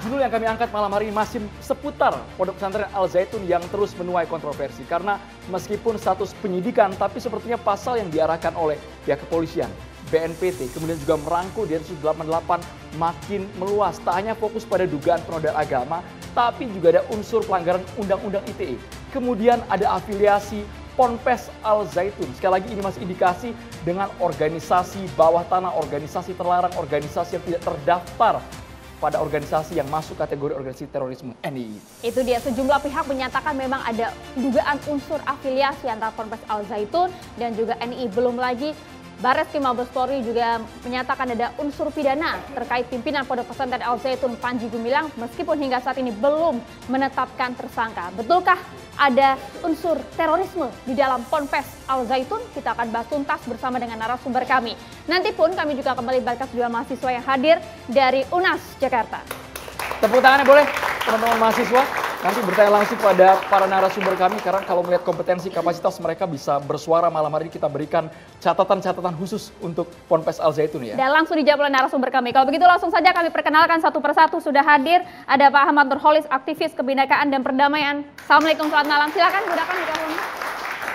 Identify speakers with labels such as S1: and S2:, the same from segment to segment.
S1: judul yang kami angkat malam hari ini masih seputar Pondok Pesantren Al Zaitun yang terus menuai kontroversi karena meskipun status penyidikan tapi sepertinya pasal yang diarahkan oleh pihak kepolisian BNPT kemudian juga merangkul Densus 88 makin meluas tak hanya fokus pada dugaan penodaan agama tapi juga ada unsur pelanggaran undang-undang ITE. Kemudian ada afiliasi Ponpes Al Zaitun. Sekali lagi ini masih indikasi dengan organisasi bawah tanah, organisasi terlarang, organisasi yang tidak terdaftar pada organisasi yang masuk kategori organisasi terorisme NII.
S2: Itu dia sejumlah pihak menyatakan memang ada dugaan unsur afiliasi antara Ponpes Al Zaitun dan juga NII belum lagi Bares Krim Mabes Polri juga menyatakan ada unsur pidana terkait pimpinan Pondok Pesantren Al Zaitun Panji Gumilang meskipun hingga saat ini belum menetapkan tersangka. Betulkah ada unsur terorisme di dalam Ponpes Al Zaitun? Kita akan bahas tuntas bersama dengan narasumber kami. Nanti pun kami juga kembali berkas dua mahasiswa yang hadir dari UNAS Jakarta.
S1: Tepuk tangannya boleh, teman-teman mahasiswa. Nanti bertanya langsung pada para narasumber kami karena kalau melihat kompetensi kapasitas mereka bisa bersuara malam hari ini kita berikan catatan-catatan khusus untuk Ponpes Al Zaitun ya.
S2: Dan langsung dijawab oleh narasumber kami. Kalau begitu langsung saja kami perkenalkan satu persatu sudah hadir ada Pak Ahmad Nurholis, aktivis kebinekaan dan perdamaian. Assalamualaikum selamat malam. Silakan gunakan mikrofonnya.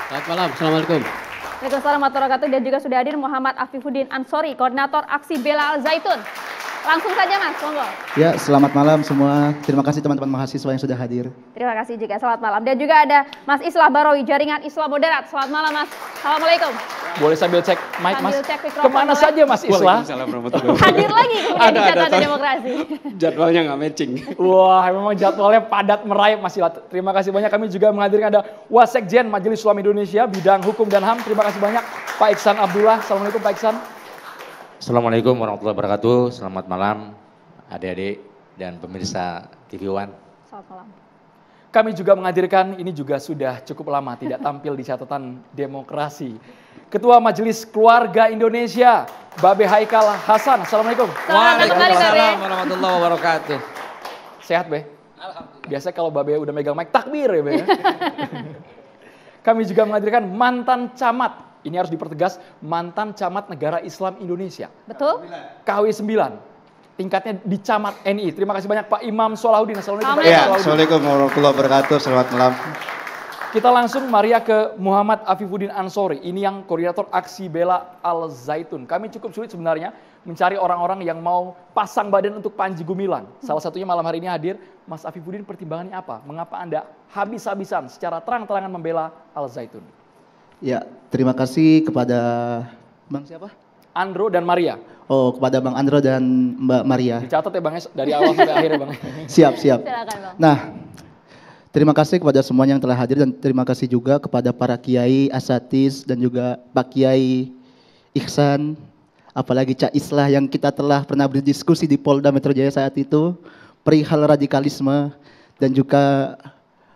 S3: Selamat malam. Assalamualaikum.
S2: Waalaikumsalam warahmatullahi wabarakatuh dan juga sudah hadir Muhammad Afifuddin Ansori, koordinator aksi Bela Al Zaitun. Langsung saja Mas, monggo.
S3: Ya, selamat
S4: malam semua. Terima kasih teman-teman mahasiswa yang sudah hadir.
S2: Terima kasih juga, selamat malam. Dan juga ada Mas Islah Barowi, Jaringan Islah Moderat. Selamat malam Mas. Assalamualaikum.
S1: Boleh sambil cek
S4: mic Mas?
S2: Cek Kemana mic. saja Mas Islah?
S1: hadir lagi kemudian ada, di catatan demokrasi. Jadwalnya nggak matching. Wah, memang jadwalnya padat merayap Mas Islah. Terima kasih banyak. Kami juga menghadirkan ada Wasekjen Majelis Ulama Indonesia, Bidang Hukum dan HAM. Terima kasih banyak Pak Iksan Abdullah. Assalamualaikum Pak Iksan.
S5: Assalamualaikum warahmatullahi wabarakatuh. Selamat malam adik-adik dan pemirsa TV One.
S4: Selamat malam.
S1: Kami juga menghadirkan, ini juga sudah cukup lama tidak tampil di catatan demokrasi. Ketua Majelis Keluarga Indonesia, Babe Haikal Hasan. Assalamualaikum. Waalaikumsalam warahmatullahi wabarakatuh. Sehat, Be? Biasa kalau Babe udah megang mic, takbir ya, Be. Kami juga menghadirkan mantan camat ini harus dipertegas mantan camat negara Islam Indonesia. Betul? KW 9 tingkatnya di camat NI. Terima kasih banyak Pak Imam Solahuddin. Assalamualaikum. Ya, Assalamualaikum
S6: warahmatullahi wabarakatuh. Selamat malam.
S1: Kita langsung Maria ke Muhammad Afifuddin Ansori. Ini yang koordinator aksi bela Al Zaitun. Kami cukup sulit sebenarnya mencari orang-orang yang mau pasang badan untuk Panji Gumilang. Salah satunya malam hari ini hadir Mas Afifuddin pertimbangannya apa? Mengapa Anda habis-habisan secara terang-terangan membela Al Zaitun?
S4: Ya, terima kasih kepada
S1: Bang siapa? Andro dan Maria.
S4: Oh, kepada Bang Andro dan Mbak Maria.
S1: Dicatat ya Bang ya, dari awal sampai akhir ya Bang. siap, siap. Silakan
S4: Nah, terima kasih kepada semua yang telah hadir dan terima kasih juga kepada para kiai, asatis dan juga Pak Kiai Ihsan, apalagi Cak Islah yang kita telah pernah berdiskusi di Polda Metro Jaya saat itu perihal radikalisme dan juga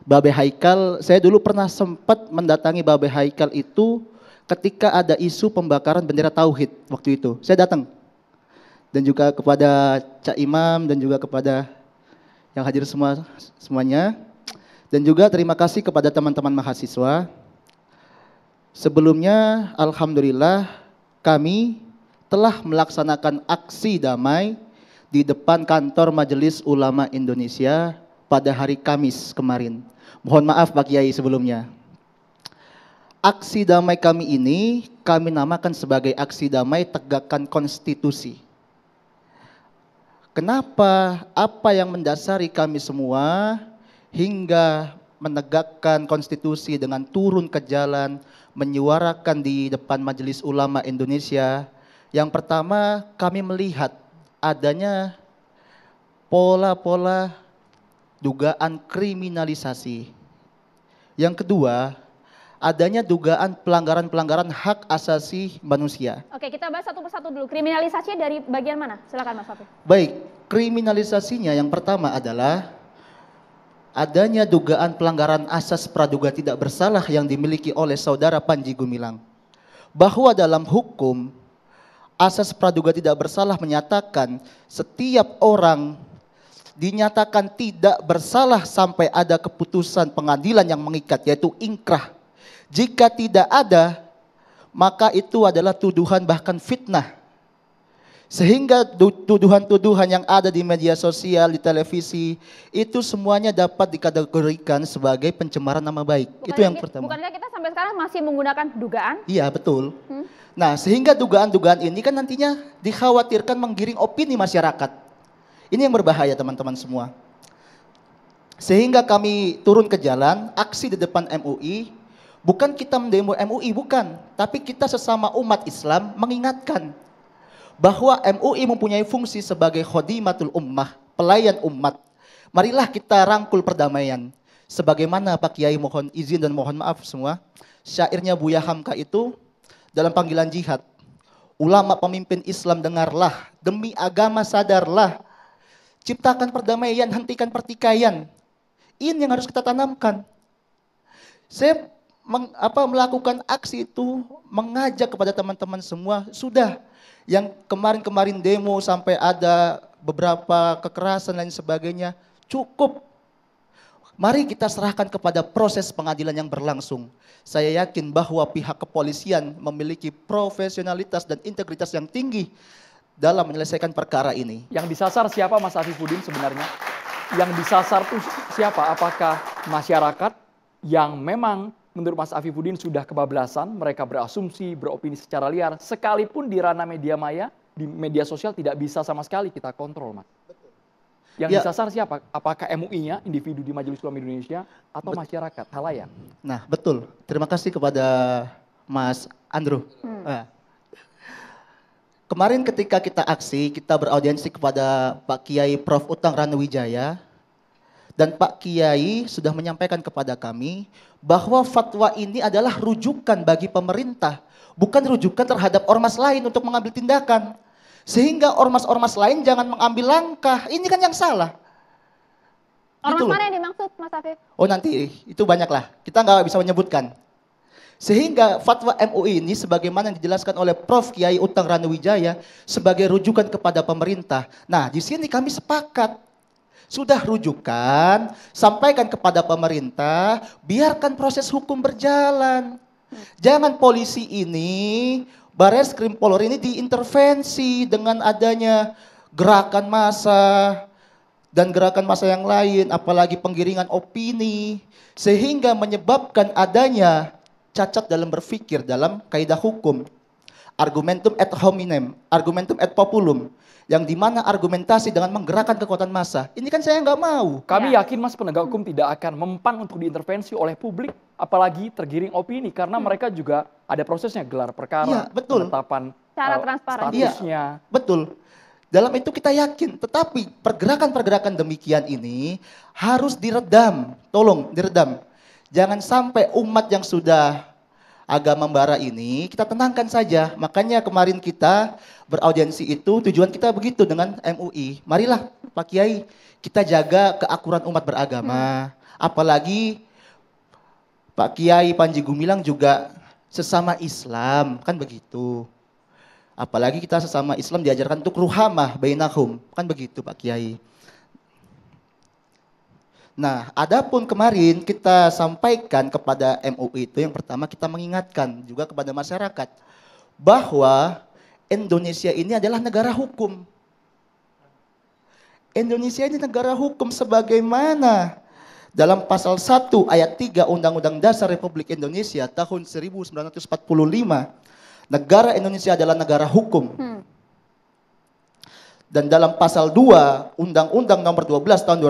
S4: Babe Haikal, saya dulu pernah sempat mendatangi Babe Haikal itu ketika ada isu pembakaran bendera tauhid waktu itu. Saya datang. Dan juga kepada Cak Imam dan juga kepada yang hadir semua semuanya. Dan juga terima kasih kepada teman-teman mahasiswa. Sebelumnya alhamdulillah kami telah melaksanakan aksi damai di depan kantor Majelis Ulama Indonesia pada hari Kamis kemarin. Mohon maaf Pak Kiai sebelumnya. Aksi damai kami ini kami namakan sebagai aksi damai tegakkan konstitusi. Kenapa apa yang mendasari kami semua hingga menegakkan konstitusi dengan turun ke jalan menyuarakan di depan Majelis Ulama Indonesia. Yang pertama, kami melihat adanya pola-pola dugaan kriminalisasi. Yang kedua, adanya dugaan pelanggaran-pelanggaran hak asasi manusia.
S2: Oke, kita bahas satu persatu dulu. Kriminalisasi dari bagian mana? Silakan Mas Fatu.
S4: Baik, kriminalisasinya yang pertama adalah adanya dugaan pelanggaran asas praduga tidak bersalah yang dimiliki oleh saudara Panji Gumilang. Bahwa dalam hukum asas praduga tidak bersalah menyatakan setiap orang dinyatakan tidak bersalah sampai ada keputusan pengadilan yang mengikat yaitu ingkrah. Jika tidak ada, maka itu adalah tuduhan bahkan fitnah. Sehingga tuduhan-tuduhan yang ada di media sosial, di televisi, itu semuanya dapat dikategorikan sebagai pencemaran nama baik. Bukan itu yang kita, pertama. Bukankah
S2: kita sampai sekarang masih menggunakan dugaan?
S4: Iya, betul. Hmm. Nah, sehingga dugaan-dugaan ini kan nantinya dikhawatirkan menggiring opini masyarakat. Ini yang berbahaya teman-teman semua. Sehingga kami turun ke jalan, aksi di depan MUI, bukan kita mendemo MUI, bukan. Tapi kita sesama umat Islam mengingatkan bahwa MUI mempunyai fungsi sebagai khodimatul ummah, pelayan umat. Marilah kita rangkul perdamaian. Sebagaimana Pak Kiai mohon izin dan mohon maaf semua, syairnya Buya Hamka itu dalam panggilan jihad. Ulama pemimpin Islam dengarlah, demi agama sadarlah, Ciptakan perdamaian, hentikan pertikaian. Ini yang harus kita tanamkan. Saya meng, apa, melakukan aksi itu mengajak kepada teman-teman semua, sudah yang kemarin-kemarin demo sampai ada beberapa kekerasan dan sebagainya, cukup. Mari kita serahkan kepada proses pengadilan yang berlangsung. Saya yakin bahwa pihak kepolisian memiliki profesionalitas dan integritas
S1: yang tinggi dalam menyelesaikan perkara ini. Yang disasar siapa Mas Afifuddin sebenarnya? Yang disasar tuh siapa? Apakah masyarakat yang memang menurut Mas Afifuddin sudah kebablasan, mereka berasumsi, beropini secara liar, sekalipun di ranah media maya, di media sosial tidak bisa sama sekali kita kontrol, Mas. Yang ya. disasar siapa? Apakah MUI-nya, individu di Majelis Ulama Indonesia, atau Bet masyarakat, halayak? Nah,
S4: betul. Terima kasih kepada Mas Andrew. Hmm. Eh Kemarin ketika kita aksi, kita beraudiensi kepada Pak Kiai Prof. Utang Ranuwijaya, dan Pak Kiai sudah menyampaikan kepada kami bahwa fatwa ini adalah rujukan bagi pemerintah, bukan rujukan terhadap ormas lain untuk mengambil tindakan. Sehingga ormas-ormas lain jangan mengambil langkah. Ini kan yang salah. Ormas gitu mana
S2: yang dimaksud Mas Afif?
S4: Oh nanti itu banyaklah. Kita nggak bisa menyebutkan. Sehingga fatwa MUI ini sebagaimana yang dijelaskan oleh Prof. Kiai Utang Ranuwijaya sebagai rujukan kepada pemerintah. Nah di sini kami sepakat sudah rujukan, sampaikan kepada pemerintah, biarkan proses hukum berjalan. Jangan polisi ini, Bares Krim Polri ini diintervensi dengan adanya gerakan massa dan gerakan massa yang lain, apalagi penggiringan opini, sehingga menyebabkan adanya cacat dalam berpikir dalam kaidah hukum. Argumentum et hominem, argumentum et populum. Yang dimana argumentasi dengan menggerakkan kekuatan massa. Ini kan
S1: saya nggak mau. Kami ya. yakin mas penegak hukum tidak akan mempan untuk diintervensi oleh publik. Apalagi tergiring opini. Karena hmm. mereka juga ada prosesnya gelar perkara. Ya, betul. Penetapan Cara uh, transparan. Iya, statusnya. Ya, betul. Dalam itu kita yakin, tetapi pergerakan-pergerakan
S4: demikian ini harus diredam. Tolong diredam Jangan sampai umat yang sudah agak membara ini kita tenangkan saja. Makanya kemarin kita beraudiensi itu tujuan kita begitu dengan MUI. Marilah Pak Kiai kita jaga keakuran umat beragama. Hmm. Apalagi Pak Kiai Panji Gumilang juga sesama Islam, kan begitu. Apalagi kita sesama Islam diajarkan untuk ruhamah bainahum, kan begitu Pak Kiai. Nah, adapun kemarin kita sampaikan kepada MUI itu yang pertama kita mengingatkan juga kepada masyarakat bahwa Indonesia ini adalah negara hukum. Indonesia ini negara hukum sebagaimana dalam pasal 1 ayat 3 Undang-Undang Dasar Republik Indonesia tahun 1945 negara Indonesia adalah negara hukum. Hmm. Dan dalam pasal 2 Undang-Undang nomor 12 tahun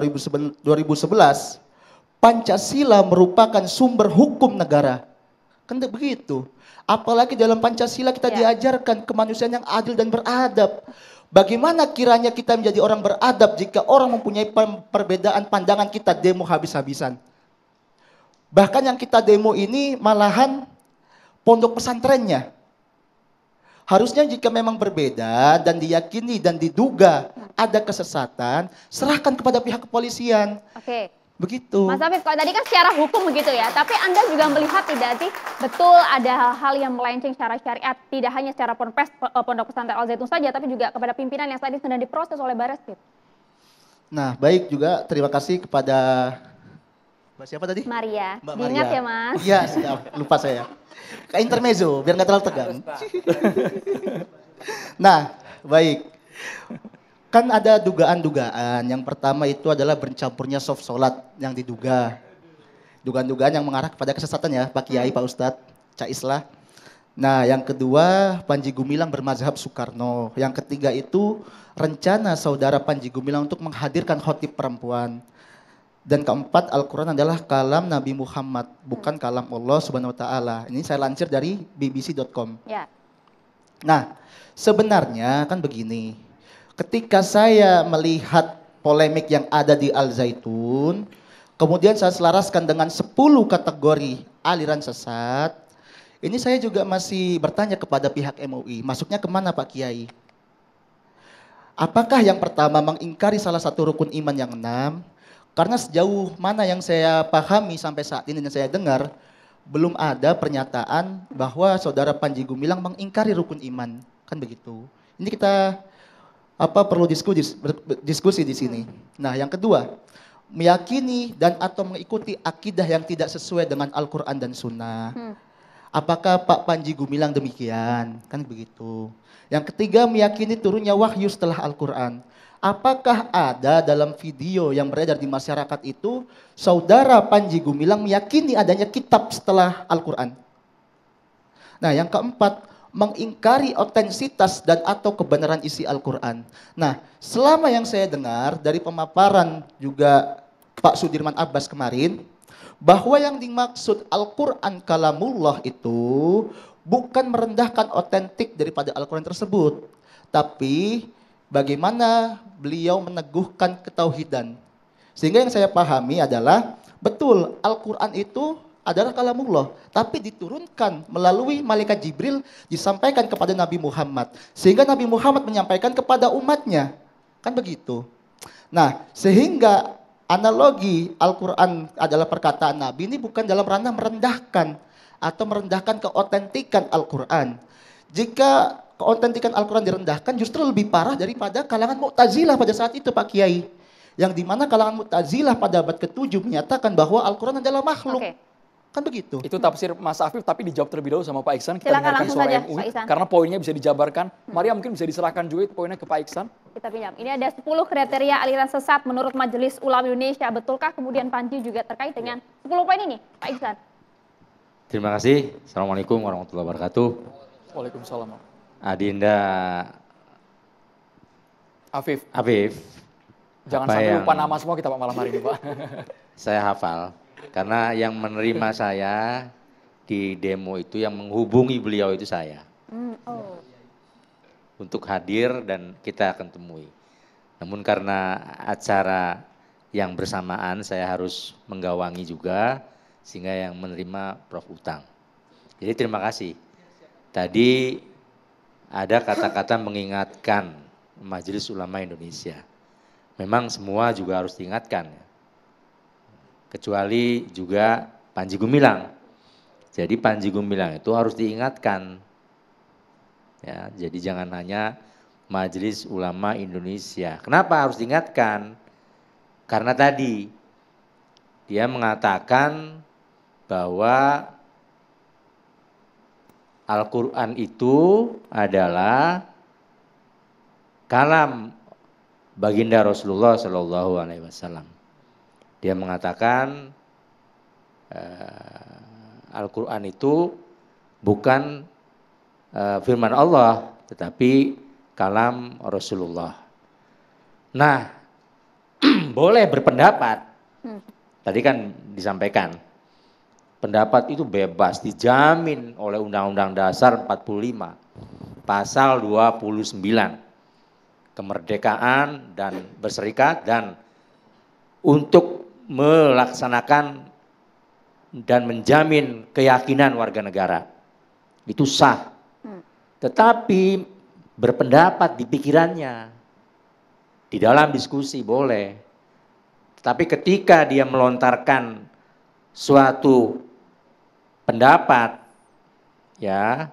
S4: 2011, Pancasila merupakan sumber hukum negara. Kan begitu. Apalagi dalam Pancasila kita ya. diajarkan kemanusiaan yang adil dan beradab. Bagaimana kiranya kita menjadi orang beradab jika orang mempunyai perbedaan pandangan kita demo habis-habisan? Bahkan yang kita demo ini malahan pondok pesantrennya. Harusnya jika memang berbeda dan diyakini dan diduga ada kesesatan, serahkan kepada pihak kepolisian. Oke. Okay. Begitu. Mas
S2: Afif, kalau tadi kan secara hukum begitu ya, tapi Anda juga melihat tidak sih betul ada hal-hal yang melenceng secara syariat, tidak hanya secara ponpes, eh, pondok pesantren Al Zaitun saja, tapi juga kepada pimpinan yang tadi sedang diproses oleh Baris
S4: Nah, baik juga terima kasih kepada
S2: Mbak siapa tadi? Maria. Mbak Maria. Ingat ya mas? Iya siap,
S4: lupa saya. Kayak intermezzo biar nggak terlalu tegang. nah baik. Kan ada dugaan-dugaan. Yang pertama itu adalah bercampurnya soft solat yang diduga. Dugaan-dugaan yang mengarah kepada kesesatan ya Pak Kiai, Pak Ustadz, Cak Islah. Nah, yang kedua Panji Gumilang bermazhab Soekarno. Yang ketiga itu rencana saudara Panji Gumilang untuk menghadirkan khotib perempuan. Dan keempat, Al-Quran adalah kalam Nabi Muhammad, bukan kalam Allah Subhanahu wa Ta'ala. Ini saya lansir dari bbc.com. Ya. Nah, sebenarnya kan begini, ketika saya melihat polemik yang ada di Al-Zaitun, kemudian saya selaraskan dengan 10 kategori aliran sesat, ini saya juga masih bertanya kepada pihak MUI, e. masuknya kemana Pak Kiai? Apakah yang pertama mengingkari salah satu rukun iman yang enam, karena sejauh mana yang saya pahami sampai saat ini dan saya dengar, belum ada pernyataan bahwa saudara Panji Gumilang mengingkari rukun iman. Kan begitu. Ini kita apa perlu diskusi diskusi di sini. Nah, yang kedua, meyakini dan atau mengikuti akidah yang tidak sesuai dengan Al-Qur'an dan Sunnah. Hmm. Apakah Pak Panji Gumilang demikian? Kan begitu. Yang ketiga, meyakini turunnya wahyu setelah Al-Qur'an. Apakah ada dalam video yang beredar di masyarakat itu saudara Panji Gumilang meyakini adanya kitab setelah Al-Qur'an? Nah, yang keempat, mengingkari otensitas dan atau kebenaran isi Al-Qur'an. Nah, selama yang saya dengar dari pemaparan juga Pak Sudirman Abbas kemarin bahwa yang dimaksud Al-Qur'an kalamullah itu bukan merendahkan otentik daripada Al-Qur'an tersebut, tapi bagaimana beliau meneguhkan ketauhidan. Sehingga yang saya pahami adalah betul Al-Qur'an itu adalah kalamullah, tapi diturunkan melalui malaikat Jibril disampaikan kepada Nabi Muhammad. Sehingga Nabi Muhammad menyampaikan kepada umatnya. Kan begitu. Nah, sehingga analogi Al-Qur'an adalah perkataan Nabi ini bukan dalam ranah merendahkan atau merendahkan keotentikan Al-Qur'an. Jika keautentikan Al-Quran direndahkan justru lebih parah daripada kalangan Mu'tazilah pada saat itu Pak Kiai. Yang dimana
S1: kalangan Mu'tazilah pada abad ke-7 menyatakan bahwa Al-Quran adalah makhluk. Okay. Kan begitu. Itu tafsir Mas Afif, tapi dijawab terlebih dahulu sama Pak Iksan. Kita Silakan langsung suara MUI, Pak Iksan. Karena poinnya bisa dijabarkan. Hmm. Maria mungkin bisa diserahkan juga poinnya ke Pak Iksan.
S2: Kita pinjam. Ini ada 10 kriteria aliran sesat menurut Majelis Ulama Indonesia. Betulkah kemudian Panji juga terkait dengan 10 iya. poin ini, Pak Iksan?
S5: Terima kasih. Assalamualaikum warahmatullahi wabarakatuh.
S1: Waalaikumsalam.
S5: Adinda Afif. Afif. Jangan sampai yang... lupa nama
S1: semua kita Pak malam hari ini Pak.
S5: saya hafal karena yang menerima saya di demo itu yang menghubungi beliau itu saya.
S3: Mm, oh.
S5: Untuk hadir dan kita akan temui. Namun karena acara yang bersamaan saya harus menggawangi juga sehingga yang menerima Prof Utang. Jadi terima kasih. Tadi ada kata-kata mengingatkan Majelis Ulama Indonesia. Memang semua juga harus diingatkan. Kecuali juga Panji Gumilang. Jadi Panji Gumilang itu harus diingatkan. Ya, jadi jangan hanya Majelis Ulama Indonesia. Kenapa harus diingatkan? Karena tadi dia mengatakan bahwa Al-Quran itu adalah kalam baginda Rasulullah Shallallahu Alaihi Wasallam. Dia mengatakan uh, Al-Quran itu bukan uh, firman Allah, tetapi kalam Rasulullah. Nah, boleh berpendapat. Hmm. Tadi kan disampaikan pendapat itu bebas dijamin oleh Undang-Undang Dasar 45 pasal 29 kemerdekaan dan berserikat dan untuk melaksanakan dan menjamin keyakinan warga negara itu sah hmm. tetapi berpendapat di pikirannya di dalam diskusi boleh tapi ketika dia melontarkan suatu pendapat ya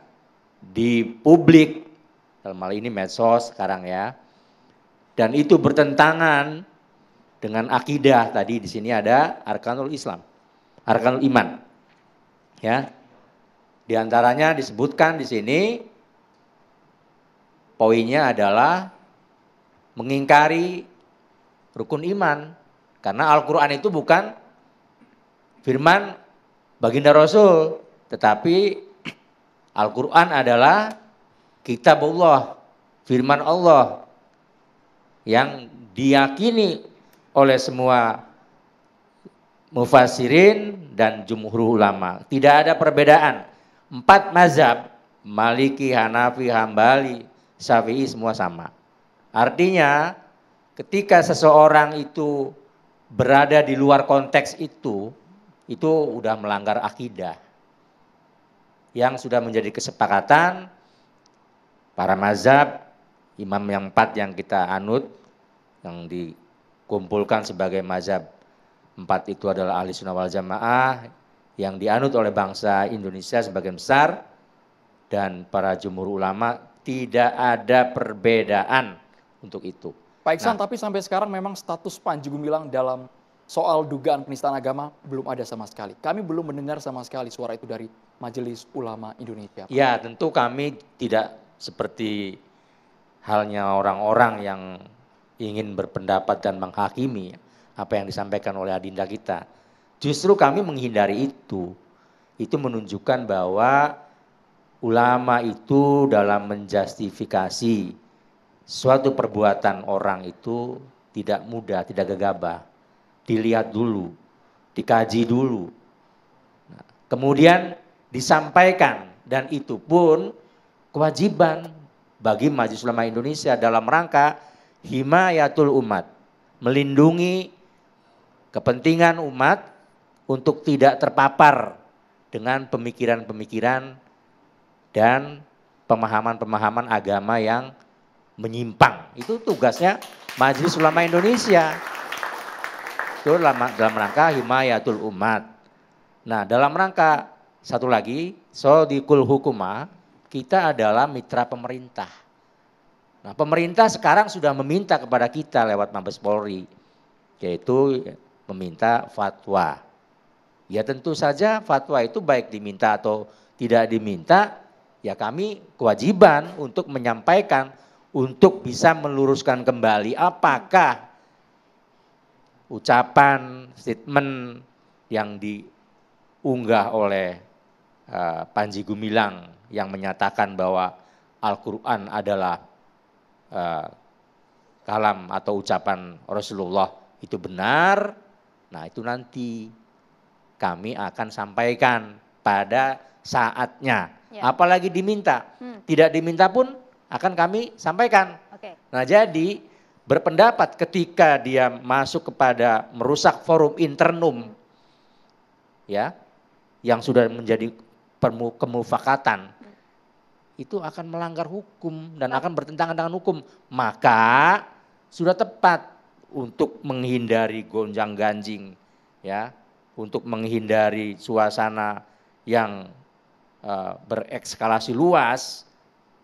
S5: di publik dalam hal ini medsos sekarang ya dan itu bertentangan dengan akidah tadi di sini ada arkanul Islam arkanul iman ya diantaranya disebutkan di sini poinnya adalah mengingkari rukun iman karena Al-Qur'an itu bukan firman baginda Rasul. Tetapi Al-Quran adalah kitab Allah, firman Allah yang diyakini oleh semua mufasirin dan jumhur ulama. Tidak ada perbedaan. Empat mazhab, Maliki, Hanafi, Hambali, Syafi'i semua sama. Artinya ketika seseorang itu berada di luar konteks itu, itu udah melanggar akidah yang sudah menjadi kesepakatan para mazhab imam yang empat yang kita anut yang dikumpulkan sebagai mazhab empat itu adalah ahli sunnah wal jamaah yang dianut oleh bangsa Indonesia sebagian besar dan para jumhur ulama tidak ada perbedaan untuk itu.
S1: Pak Iksan, nah, tapi sampai sekarang memang status Panji Gumilang dalam soal dugaan penistaan agama belum ada sama sekali. Kami belum mendengar sama sekali suara itu dari Majelis Ulama Indonesia. Ya,
S5: tentu kami tidak seperti halnya orang-orang yang ingin berpendapat dan menghakimi apa yang disampaikan oleh adinda kita. Justru kami menghindari itu. Itu menunjukkan bahwa ulama itu dalam menjustifikasi suatu perbuatan orang itu tidak mudah, tidak gegabah dilihat dulu, dikaji dulu. Nah, kemudian disampaikan dan itu pun kewajiban bagi Majelis Ulama Indonesia dalam rangka himayatul umat, melindungi kepentingan umat untuk tidak terpapar dengan pemikiran-pemikiran dan pemahaman-pemahaman agama yang menyimpang. Itu tugasnya Majelis Ulama Indonesia. Itu dalam, dalam rangka himayatul umat. Nah, dalam rangka satu lagi, kul hukuma, kita adalah mitra pemerintah. Nah, pemerintah sekarang sudah meminta kepada kita lewat Mabes Polri, yaitu meminta fatwa. Ya tentu saja fatwa itu baik diminta atau tidak diminta, ya kami kewajiban untuk menyampaikan untuk bisa meluruskan kembali apakah ucapan, statement yang diunggah oleh uh, Panji Gumilang yang menyatakan bahwa Al-Quran adalah uh, kalam atau ucapan Rasulullah itu benar, nah itu nanti kami akan sampaikan pada saatnya. Ya. Apalagi diminta, hmm. tidak diminta pun akan kami sampaikan. Okay. Nah jadi berpendapat ketika dia masuk kepada merusak forum internum ya yang sudah menjadi kemufakatan itu akan melanggar hukum dan akan bertentangan dengan hukum maka sudah tepat untuk menghindari gonjang-ganjing ya untuk menghindari suasana yang uh, berekskalasi luas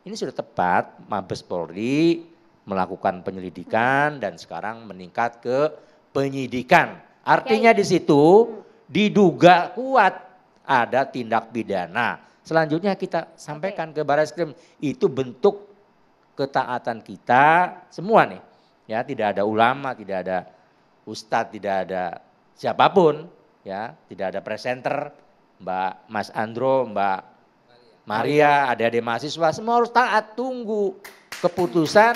S5: ini sudah tepat Mabes Polri melakukan penyelidikan dan sekarang meningkat ke penyidikan. Artinya ya, ya. di situ diduga kuat ada tindak pidana. Selanjutnya kita sampaikan ke Baris Krim itu bentuk ketaatan kita semua nih. Ya, tidak ada ulama, tidak ada ustadz, tidak ada siapapun, ya, tidak ada presenter, Mbak Mas Andro, Mbak Maria, ada adik mahasiswa semua harus taat tunggu keputusan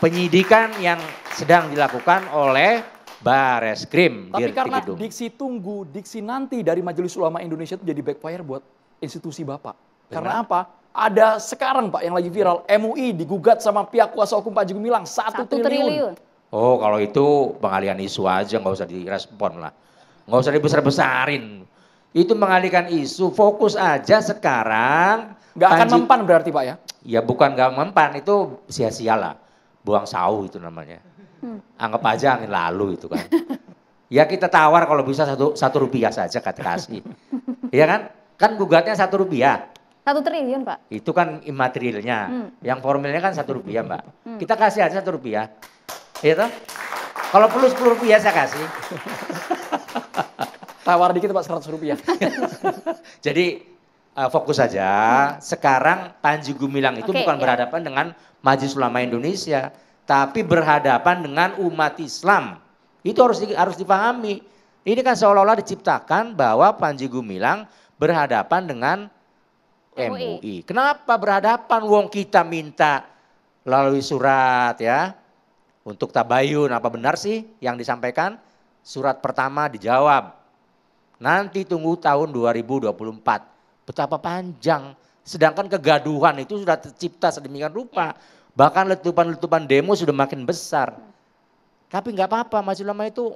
S5: penyidikan yang sedang dilakukan oleh Bares Krim. Tapi karena Gedung.
S1: diksi tunggu, diksi nanti dari Majelis Ulama Indonesia itu jadi backfire buat institusi Bapak. Benar. Karena apa? Ada sekarang Pak yang lagi viral, MUI digugat sama pihak kuasa hukum Panji Gumilang satu triliun. triliun.
S5: Oh kalau itu pengalian isu aja nggak usah direspon lah. Nggak usah dibesar-besarin. Itu mengalihkan isu, fokus aja sekarang. Nggak akan mempan berarti Pak ya? Ya bukan nggak mempan, itu sia-sialah buang sawu itu namanya. Hmm. Anggap aja angin lalu itu kan. ya kita tawar kalau bisa satu, satu rupiah saja kata kasih. Iya kan? Kan gugatnya satu rupiah.
S2: Satu triliun Pak?
S5: Itu kan imaterialnya. Hmm. Yang formilnya kan satu rupiah Mbak. Hmm. Kita kasih aja satu rupiah. Iya toh? Kalau perlu sepuluh rupiah saya
S1: kasih. Tawar dikit Pak seratus rupiah.
S5: Jadi uh, fokus saja. Hmm. Sekarang Panji Gumilang itu okay, bukan ya. berhadapan dengan Majelis Ulama Indonesia, tapi berhadapan dengan umat Islam. Itu harus di, harus dipahami. Ini kan seolah-olah diciptakan bahwa Panji Gumilang berhadapan dengan MUI. MUI. Kenapa berhadapan wong kita minta melalui surat ya untuk tabayun apa benar sih yang disampaikan? Surat pertama dijawab. Nanti tunggu tahun 2024 Betapa panjang. Sedangkan kegaduhan itu sudah tercipta sedemikian rupa. Bahkan letupan-letupan demo sudah makin besar. Tapi nggak apa-apa, masih Ulama itu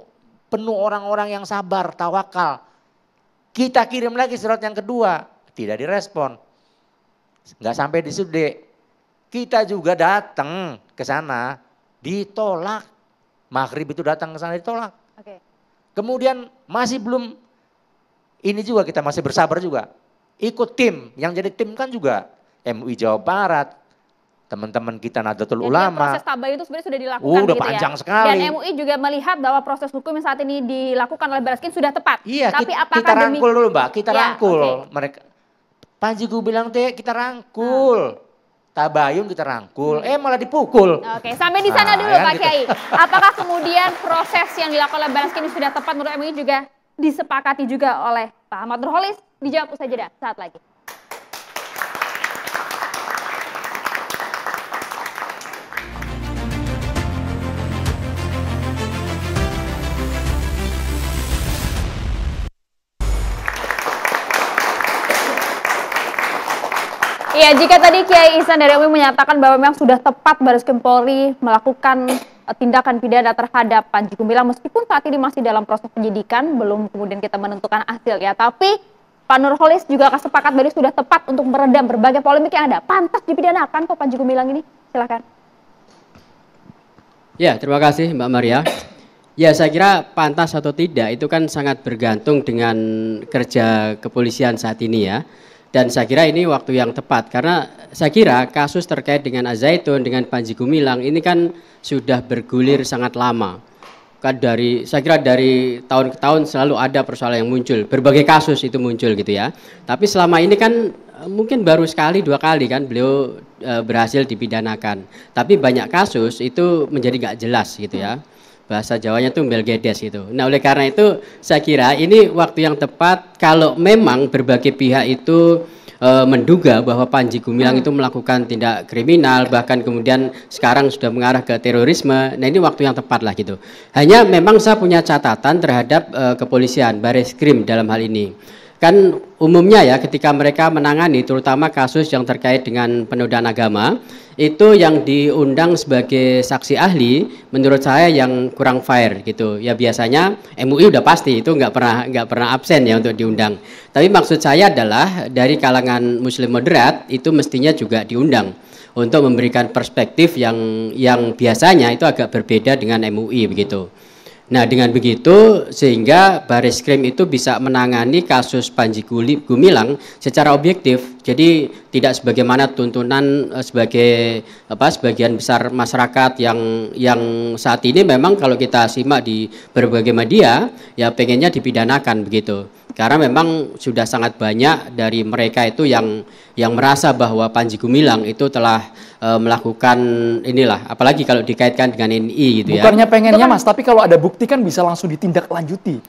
S5: penuh orang-orang yang sabar, tawakal. Kita kirim lagi surat yang kedua, tidak direspon. Nggak sampai di Sude. Kita juga datang ke sana, ditolak. Maghrib itu datang ke sana ditolak. Oke. Kemudian masih belum, ini juga kita masih bersabar juga ikut tim. Yang jadi tim kan juga MUI Jawa Barat, teman-teman kita Nahdlatul Ulama. Proses
S2: tabayun itu sebenarnya sudah dilakukan uh, udah gitu ya. panjang ya. sekali. Dan MUI juga melihat bahwa proses hukum yang saat ini dilakukan oleh Baraskin sudah tepat. Iya, Tapi kita, apakah kita rangkul
S5: demi... dulu Mbak, kita ya, rangkul okay. mereka. Panji gue bilang teh kita rangkul. Hmm. Tabayun kita rangkul, eh malah dipukul.
S2: Oke, sampai di sana nah, dulu kan Pak gitu. Kiai. Apakah kemudian proses yang dilakukan oleh Baraskin sudah tepat menurut MUI juga disepakati juga oleh Pak Ahmad Nurholis? Dijawab usai jeda, saat lagi. Iya, jika tadi Kiai Isan dari UMI menyatakan bahwa memang sudah tepat Baris Krim Polri melakukan eh, tindakan pidana terhadap Panji Gumilang meskipun saat ini masih dalam proses penyidikan, belum kemudian kita menentukan hasil ya. Tapi Pak Nurholis juga sepakat Bali sudah tepat untuk meredam berbagai polemik yang ada. Pantas dipidanakan kok Panji Gumilang ini. Silakan.
S3: Ya, terima kasih Mbak Maria. Ya, saya kira pantas atau tidak itu kan sangat bergantung dengan kerja kepolisian saat ini ya. Dan saya kira ini waktu yang tepat karena saya kira kasus terkait dengan Azaitun dengan Panji Gumilang ini kan sudah bergulir sangat lama kan dari saya kira dari tahun ke tahun selalu ada persoalan yang muncul berbagai kasus itu muncul gitu ya tapi selama ini kan eh, mungkin baru sekali dua kali kan beliau e, berhasil dipidanakan tapi banyak kasus itu menjadi nggak jelas gitu ya bahasa Jawanya tuh belgedes gitu nah oleh karena itu saya kira ini waktu yang tepat kalau memang berbagai pihak itu uh, menduga bahwa Panji Gumilang hmm. itu melakukan tindak kriminal bahkan kemudian sekarang sudah mengarah ke terorisme. Nah ini waktu yang tepat lah gitu. Hanya memang saya punya catatan terhadap uh, kepolisian Baris Krim dalam hal ini. Kan umumnya ya ketika mereka menangani terutama kasus yang terkait dengan penodaan agama, itu yang diundang sebagai saksi ahli menurut saya yang kurang fair gitu ya biasanya MUI udah pasti itu nggak pernah nggak pernah absen ya untuk diundang tapi maksud saya adalah dari kalangan Muslim moderat itu mestinya juga diundang untuk memberikan perspektif yang yang biasanya itu agak berbeda dengan MUI begitu Nah, dengan begitu sehingga Baris Krim itu bisa menangani kasus Panji Gumilang secara objektif. Jadi tidak sebagaimana tuntunan eh, sebagai apa sebagian besar masyarakat yang yang saat ini memang kalau kita simak di berbagai media ya pengennya dipidanakan begitu. Karena memang sudah sangat banyak dari mereka itu yang yang merasa bahwa Panji Gumilang itu telah e, melakukan inilah, apalagi kalau dikaitkan dengan NI gitu Bukannya ya. Bukannya
S1: pengennya kan Mas, tapi kalau ada bukti kan bisa langsung ditindaklanjuti.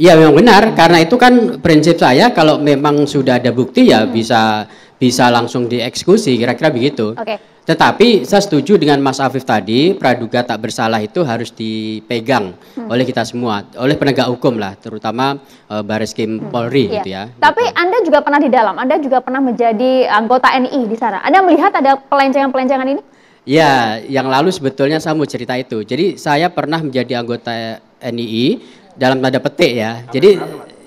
S3: Ya memang benar, karena itu kan prinsip saya kalau memang sudah ada bukti ya hmm. bisa bisa langsung dieksekusi kira-kira begitu. Oke. Okay. Tetapi saya setuju dengan Mas Afif tadi, praduga tak bersalah itu harus dipegang hmm. oleh kita semua, oleh penegak hukum lah, terutama uh, Baris krim hmm. Polri iya. gitu ya.
S2: Tapi gitu. Anda juga pernah di dalam, Anda juga pernah menjadi anggota NI di sana. Anda melihat ada pelencengan-pelencengan ini?
S3: Ya, yang lalu sebetulnya saya mau cerita itu. Jadi saya pernah menjadi anggota NII dalam tanda petik ya. Jadi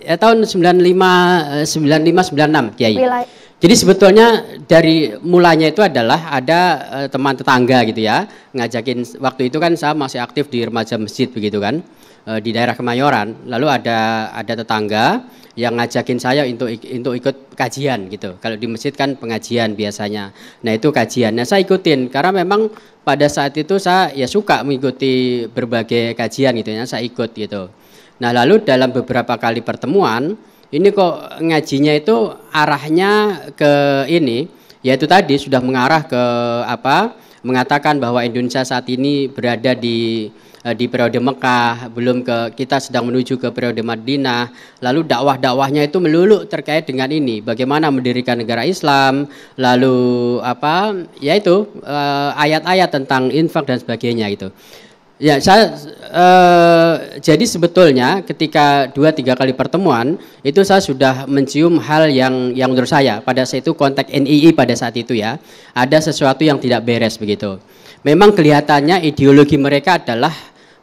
S3: ya, tahun 95 95 96 Kiai. Wilayah jadi sebetulnya dari mulanya itu adalah ada eh, teman tetangga gitu ya, ngajakin waktu itu kan saya masih aktif di remaja masjid begitu kan, eh, di daerah Kemayoran. Lalu ada ada tetangga yang ngajakin saya untuk untuk ikut kajian gitu. Kalau di masjid kan pengajian biasanya. Nah, itu kajian. Nah saya ikutin karena memang pada saat itu saya ya suka mengikuti berbagai kajian gitu ya, saya ikut gitu. Nah, lalu dalam beberapa kali pertemuan ini kok ngajinya itu arahnya ke ini yaitu tadi sudah mengarah ke apa mengatakan bahwa Indonesia saat ini berada di eh, di periode Mekah, belum ke kita sedang menuju ke periode Madinah. Lalu dakwah-dakwahnya itu melulu terkait dengan ini, bagaimana mendirikan negara Islam, lalu apa? yaitu eh, ayat-ayat tentang infak dan sebagainya itu. Ya, saya eh, jadi sebetulnya ketika dua tiga kali pertemuan itu saya sudah mencium hal yang yang menurut saya pada saat itu kontak NII pada saat itu ya ada sesuatu yang tidak beres begitu. Memang kelihatannya ideologi mereka adalah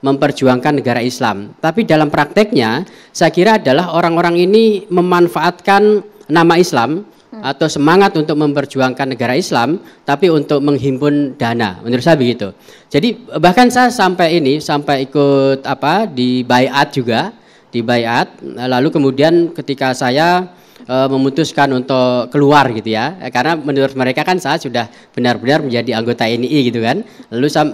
S3: memperjuangkan negara Islam, tapi dalam prakteknya saya kira adalah orang-orang ini memanfaatkan nama Islam atau semangat untuk memperjuangkan negara Islam, tapi untuk menghimpun dana. Menurut saya begitu. Jadi bahkan saya sampai ini sampai ikut apa di bayat juga, di bayat. Lalu kemudian ketika saya e, memutuskan untuk keluar gitu ya, eh, karena menurut mereka kan saya sudah benar-benar menjadi anggota NII gitu kan. Lalu eh,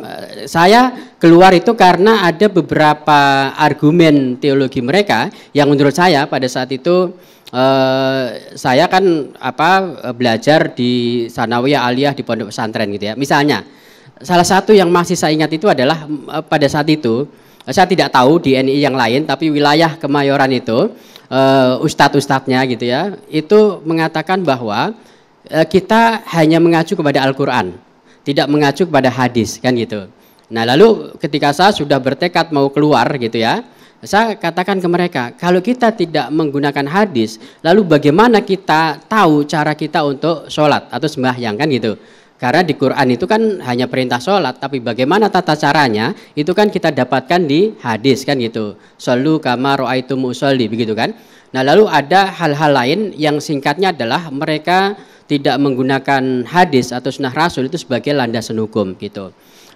S3: saya keluar itu karena ada beberapa argumen teologi mereka yang menurut saya pada saat itu Eh, saya kan apa eh, belajar di Sanawiyah Aliyah di Pondok Pesantren gitu ya. Misalnya, salah satu yang masih saya ingat itu adalah eh, pada saat itu saya tidak tahu di NI yang lain tapi wilayah Kemayoran itu eh, ustadz-ustadznya gitu ya, itu mengatakan bahwa eh, kita hanya mengacu kepada Al-Qur'an, tidak mengacu kepada hadis kan gitu. Nah, lalu ketika saya sudah bertekad mau keluar gitu ya, saya katakan ke mereka, kalau kita tidak menggunakan hadis, lalu bagaimana kita tahu cara kita untuk sholat atau sembahyang kan gitu? Karena di Quran itu kan hanya perintah sholat, tapi bagaimana tata caranya itu kan kita dapatkan di hadis kan gitu. Solu kama itu usolli begitu kan. Nah lalu ada hal-hal lain yang singkatnya adalah mereka tidak menggunakan hadis atau sunnah rasul itu sebagai landasan hukum gitu.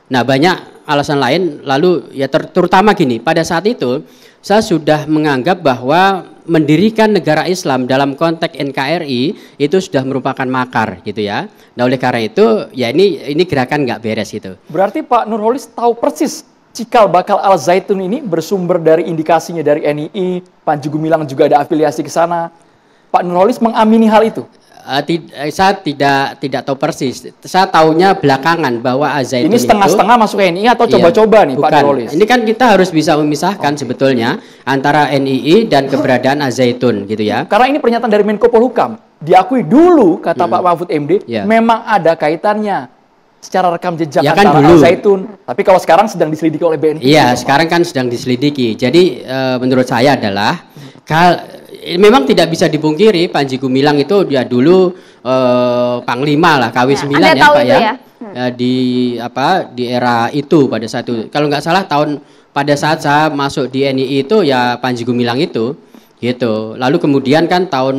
S3: Nah banyak alasan lain lalu ya ter terutama gini pada saat itu saya sudah menganggap bahwa mendirikan negara Islam dalam konteks NKRI itu sudah merupakan makar gitu ya. Nah oleh karena itu ya ini ini gerakan nggak beres itu.
S1: Berarti Pak Nurholis tahu persis cikal bakal Al Zaitun ini bersumber dari indikasinya dari NII, Panji Gumilang juga ada afiliasi ke sana. Pak Nurholis mengamini hal itu.
S3: Eh, tid eh, saya tidak tidak tahu persis. Saya tahunya belakangan bahwa Azaitun ini setengah-setengah masuk NII atau iya, coba-coba iya, nih bukan. Pak Rolis. Ini kan kita harus bisa memisahkan okay. sebetulnya antara NII dan keberadaan Azaitun gitu ya. Karena ini pernyataan dari Menko Polhukam diakui dulu kata hmm. Pak Mahfud MD yeah. memang ada kaitannya secara rekam jejak ya kan antara dulu.
S1: Tapi kalau sekarang sedang diselidiki oleh BNI. Iya,
S3: sekarang kan sedang diselidiki. Jadi e, menurut saya adalah kal Eh, memang tidak bisa dipungkiri Panji Gumilang itu dia dulu eh, Panglima lah KW 9 nah, ya, ya, ya Pak ya. ya. Hmm. di apa di era itu pada satu Kalau nggak salah tahun pada saat saya masuk di NII itu ya Panji Gumilang itu gitu. Lalu kemudian kan tahun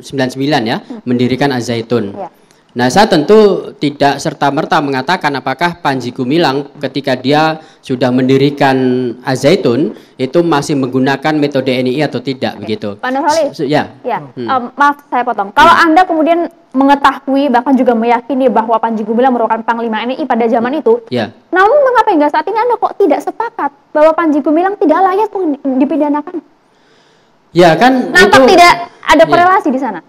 S3: 99 ya mendirikan Azaitun. Ya. Nah, saya tentu tidak serta-merta mengatakan apakah Panji Gumilang ketika dia sudah mendirikan Azaitun itu masih menggunakan metode NII atau tidak Oke. begitu. Pak Nurhali, Ya.
S2: ya. Hmm. Um, maaf saya potong. Kalau hmm. Anda kemudian mengetahui bahkan juga meyakini bahwa Panji Gumilang merupakan panglima NII pada zaman itu. Ya. Namun mengapa hingga saat ini Anda kok tidak sepakat bahwa Panji Gumilang tidak layak dipidanakan?
S3: Ya kan Nampak itu, tidak ada ya. korelasi ya. di sana.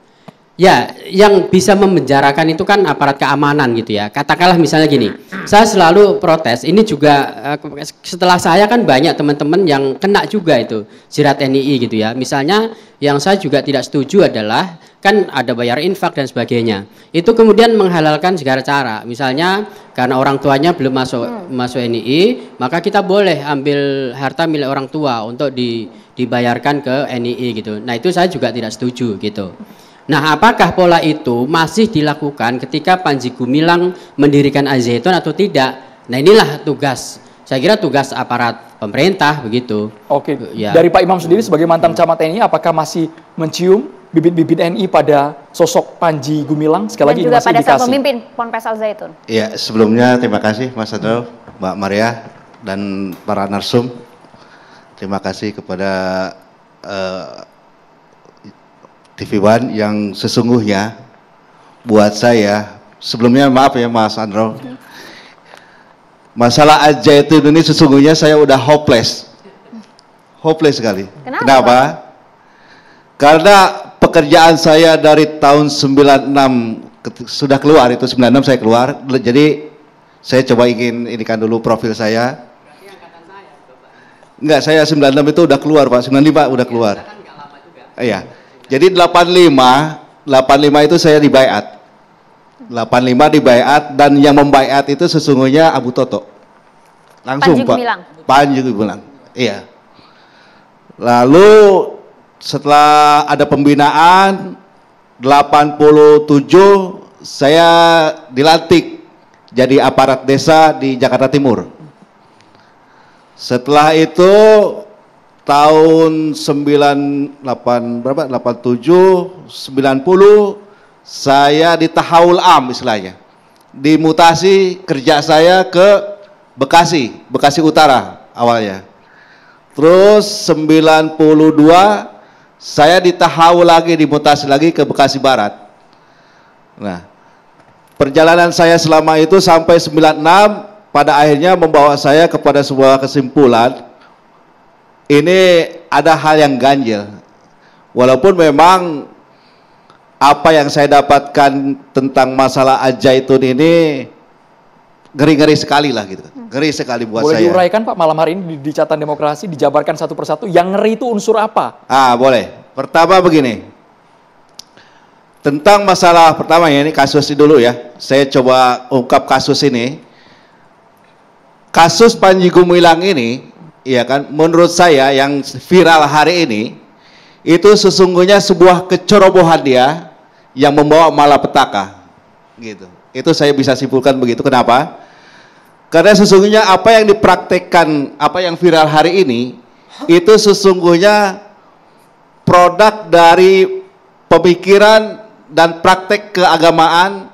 S3: Ya, yang bisa memenjarakan itu kan aparat keamanan gitu ya. Katakanlah misalnya gini, saya selalu protes. Ini juga eh, setelah saya kan banyak teman-teman yang kena juga itu jerat NII gitu ya. Misalnya yang saya juga tidak setuju adalah kan ada bayar infak dan sebagainya. Itu kemudian menghalalkan segala cara. Misalnya karena orang tuanya belum masuk masuk NII, maka kita boleh ambil harta milik orang tua untuk di, dibayarkan ke NII gitu. Nah, itu saya juga tidak setuju gitu. Nah, apakah pola itu masih dilakukan ketika Panji Gumilang mendirikan Azeton atau tidak? Nah, inilah tugas. Saya kira tugas aparat pemerintah begitu. Oke. Ya. Dari Pak Imam sendiri sebagai mantan camat TNI apakah masih mencium bibit-bibit NI
S1: pada sosok Panji Gumilang sekali
S6: Dan lagi juga pada sosok pemimpin
S2: Ponpes Al Zaitun.
S6: Iya, sebelumnya terima kasih Mas Ado Mbak Maria dan para narsum. Terima kasih kepada uh, TV One yang sesungguhnya buat saya sebelumnya maaf ya Mas Andro masalah itu ini sesungguhnya saya udah hopeless hopeless sekali kenapa? kenapa? karena pekerjaan saya dari tahun 96 sudah keluar itu 96 saya keluar jadi saya coba ingin ini kan dulu profil saya Enggak, saya 96 itu udah keluar Pak, 95 udah keluar. Iya. Jadi 85, 85 itu saya dibayat, 85 dibayat dan yang membayat itu sesungguhnya Abu Toto. Langsung Panji Pak. Panji Gumilang. Iya. Lalu setelah ada pembinaan 87 saya dilantik jadi aparat desa di Jakarta Timur. Setelah itu tahun 98 berapa 87 90 saya di tahaul am istilahnya dimutasi kerja saya ke Bekasi Bekasi Utara awalnya terus 92 saya di tahaul lagi dimutasi lagi ke Bekasi Barat nah perjalanan saya selama itu sampai 96 pada akhirnya membawa saya kepada sebuah kesimpulan ini ada hal yang ganjil. Walaupun memang apa yang saya dapatkan tentang masalah ajaitun ini ngeri-ngeri sekali lah gitu. Hmm. Ngeri sekali buat boleh saya. Boleh
S1: diuraikan Pak malam hari ini di catatan demokrasi dijabarkan satu persatu yang ngeri itu unsur apa?
S6: Ah, boleh. Pertama begini. Tentang masalah pertama ya ini kasus ini dulu ya. Saya coba ungkap kasus ini. Kasus Panji Gumilang ini ya kan menurut saya yang viral hari ini itu sesungguhnya sebuah kecerobohan dia yang membawa malapetaka gitu itu saya bisa simpulkan begitu kenapa karena sesungguhnya apa yang dipraktekkan apa yang viral hari ini itu sesungguhnya produk dari pemikiran dan praktek keagamaan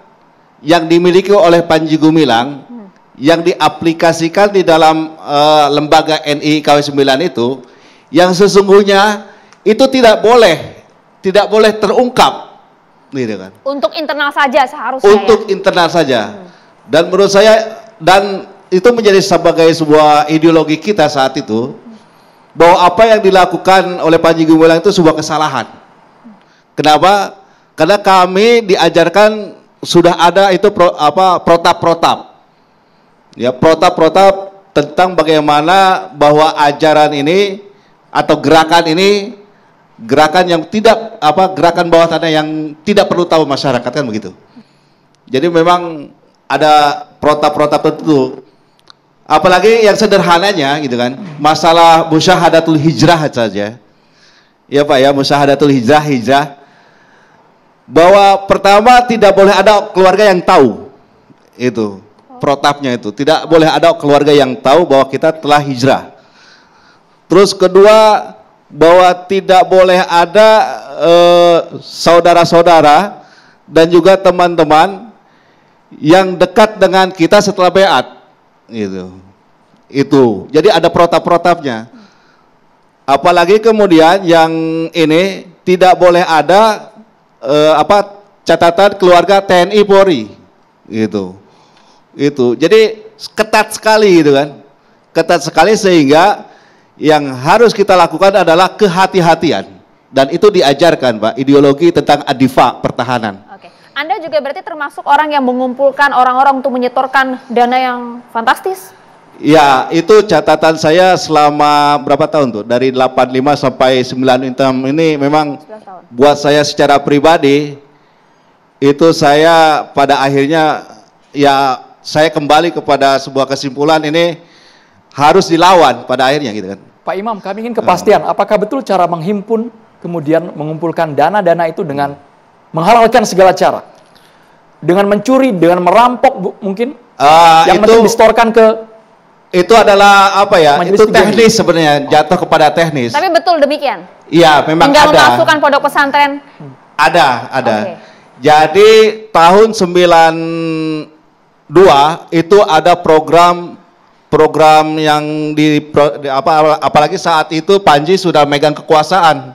S6: yang dimiliki oleh Panji Gumilang yang diaplikasikan di dalam uh, lembaga NI KW 9 itu yang sesungguhnya itu tidak boleh tidak boleh terungkap gitu kan.
S2: Untuk internal saja seharusnya. Ya? Untuk ya?
S6: internal saja. Dan menurut saya dan itu menjadi sebagai sebuah ideologi kita saat itu bahwa apa yang dilakukan oleh Panji Gumilang itu sebuah kesalahan. Kenapa? Karena kami diajarkan sudah ada itu pro, apa protap-protap ya protap-protap tentang bagaimana bahwa ajaran ini atau gerakan ini gerakan yang tidak apa gerakan bawah tanah yang tidak perlu tahu masyarakat kan begitu. Jadi memang ada protap-protap tertentu. Apalagi yang sederhananya gitu kan, masalah musyahadatul hijrah saja. Ya Pak ya, musyahadatul hijrah hijrah bahwa pertama tidak boleh ada keluarga yang tahu itu protapnya itu. Tidak boleh ada keluarga yang tahu bahwa kita telah hijrah. Terus kedua bahwa tidak boleh ada eh, saudara-saudara eh, dan juga teman-teman yang dekat dengan kita setelah beat gitu itu jadi ada protap-protapnya apalagi kemudian yang ini tidak boleh ada eh, apa catatan keluarga TNI Polri gitu itu. Jadi ketat sekali gitu kan. Ketat sekali sehingga yang harus kita lakukan adalah kehati-hatian. Dan itu diajarkan, Pak, ideologi tentang adifa pertahanan. Oke.
S2: Anda juga berarti termasuk orang yang mengumpulkan orang-orang untuk menyetorkan dana yang fantastis?
S6: Ya, itu catatan saya selama berapa tahun tuh? Dari 85 sampai 96 ini memang buat saya secara pribadi itu saya pada akhirnya ya saya kembali kepada sebuah kesimpulan ini harus dilawan pada akhirnya gitu kan.
S1: Pak Imam, kami ingin kepastian ah. apakah betul cara menghimpun kemudian mengumpulkan dana-dana itu dengan menghalalkan segala cara. Dengan mencuri, dengan merampok bu, mungkin uh, yang itu distorkan ke itu adalah apa ya? itu teknis sebenarnya jatuh kepada
S6: teknis. Tapi
S2: betul demikian.
S6: Iya, memang Tinggal ada. Tinggal
S2: pondok pesantren.
S6: Ada, ada. Okay. Jadi tahun 9 dua itu ada program program yang di, di apa apalagi saat itu Panji sudah megang kekuasaan.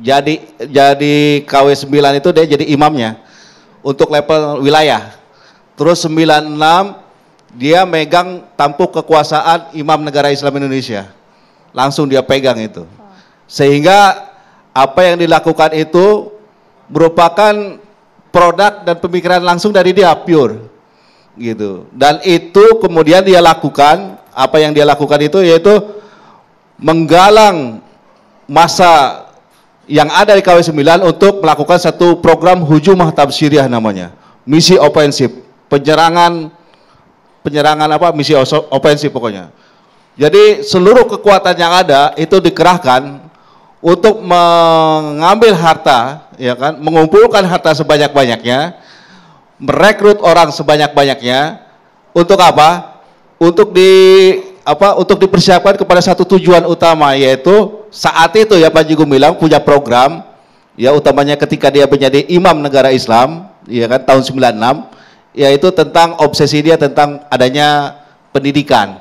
S6: Jadi jadi KW 9 itu dia jadi imamnya untuk level wilayah. Terus 96 dia megang tampuk kekuasaan imam negara Islam Indonesia. Langsung dia pegang itu. Sehingga apa yang dilakukan itu merupakan produk dan pemikiran langsung dari dia pure gitu. Dan itu kemudian dia lakukan, apa yang dia lakukan itu yaitu menggalang masa yang ada di KW 9 untuk melakukan satu program hujumah tafsiriah namanya. Misi ofensif, penyerangan penyerangan apa misi ofensif pokoknya. Jadi seluruh kekuatan yang ada itu dikerahkan untuk mengambil harta, ya kan, mengumpulkan harta sebanyak-banyaknya merekrut orang sebanyak-banyaknya untuk apa? Untuk di apa? Untuk dipersiapkan kepada satu tujuan utama yaitu saat itu ya Pak Jokowi bilang punya program ya utamanya ketika dia menjadi imam negara Islam ya kan tahun 96 yaitu tentang obsesi dia tentang adanya pendidikan.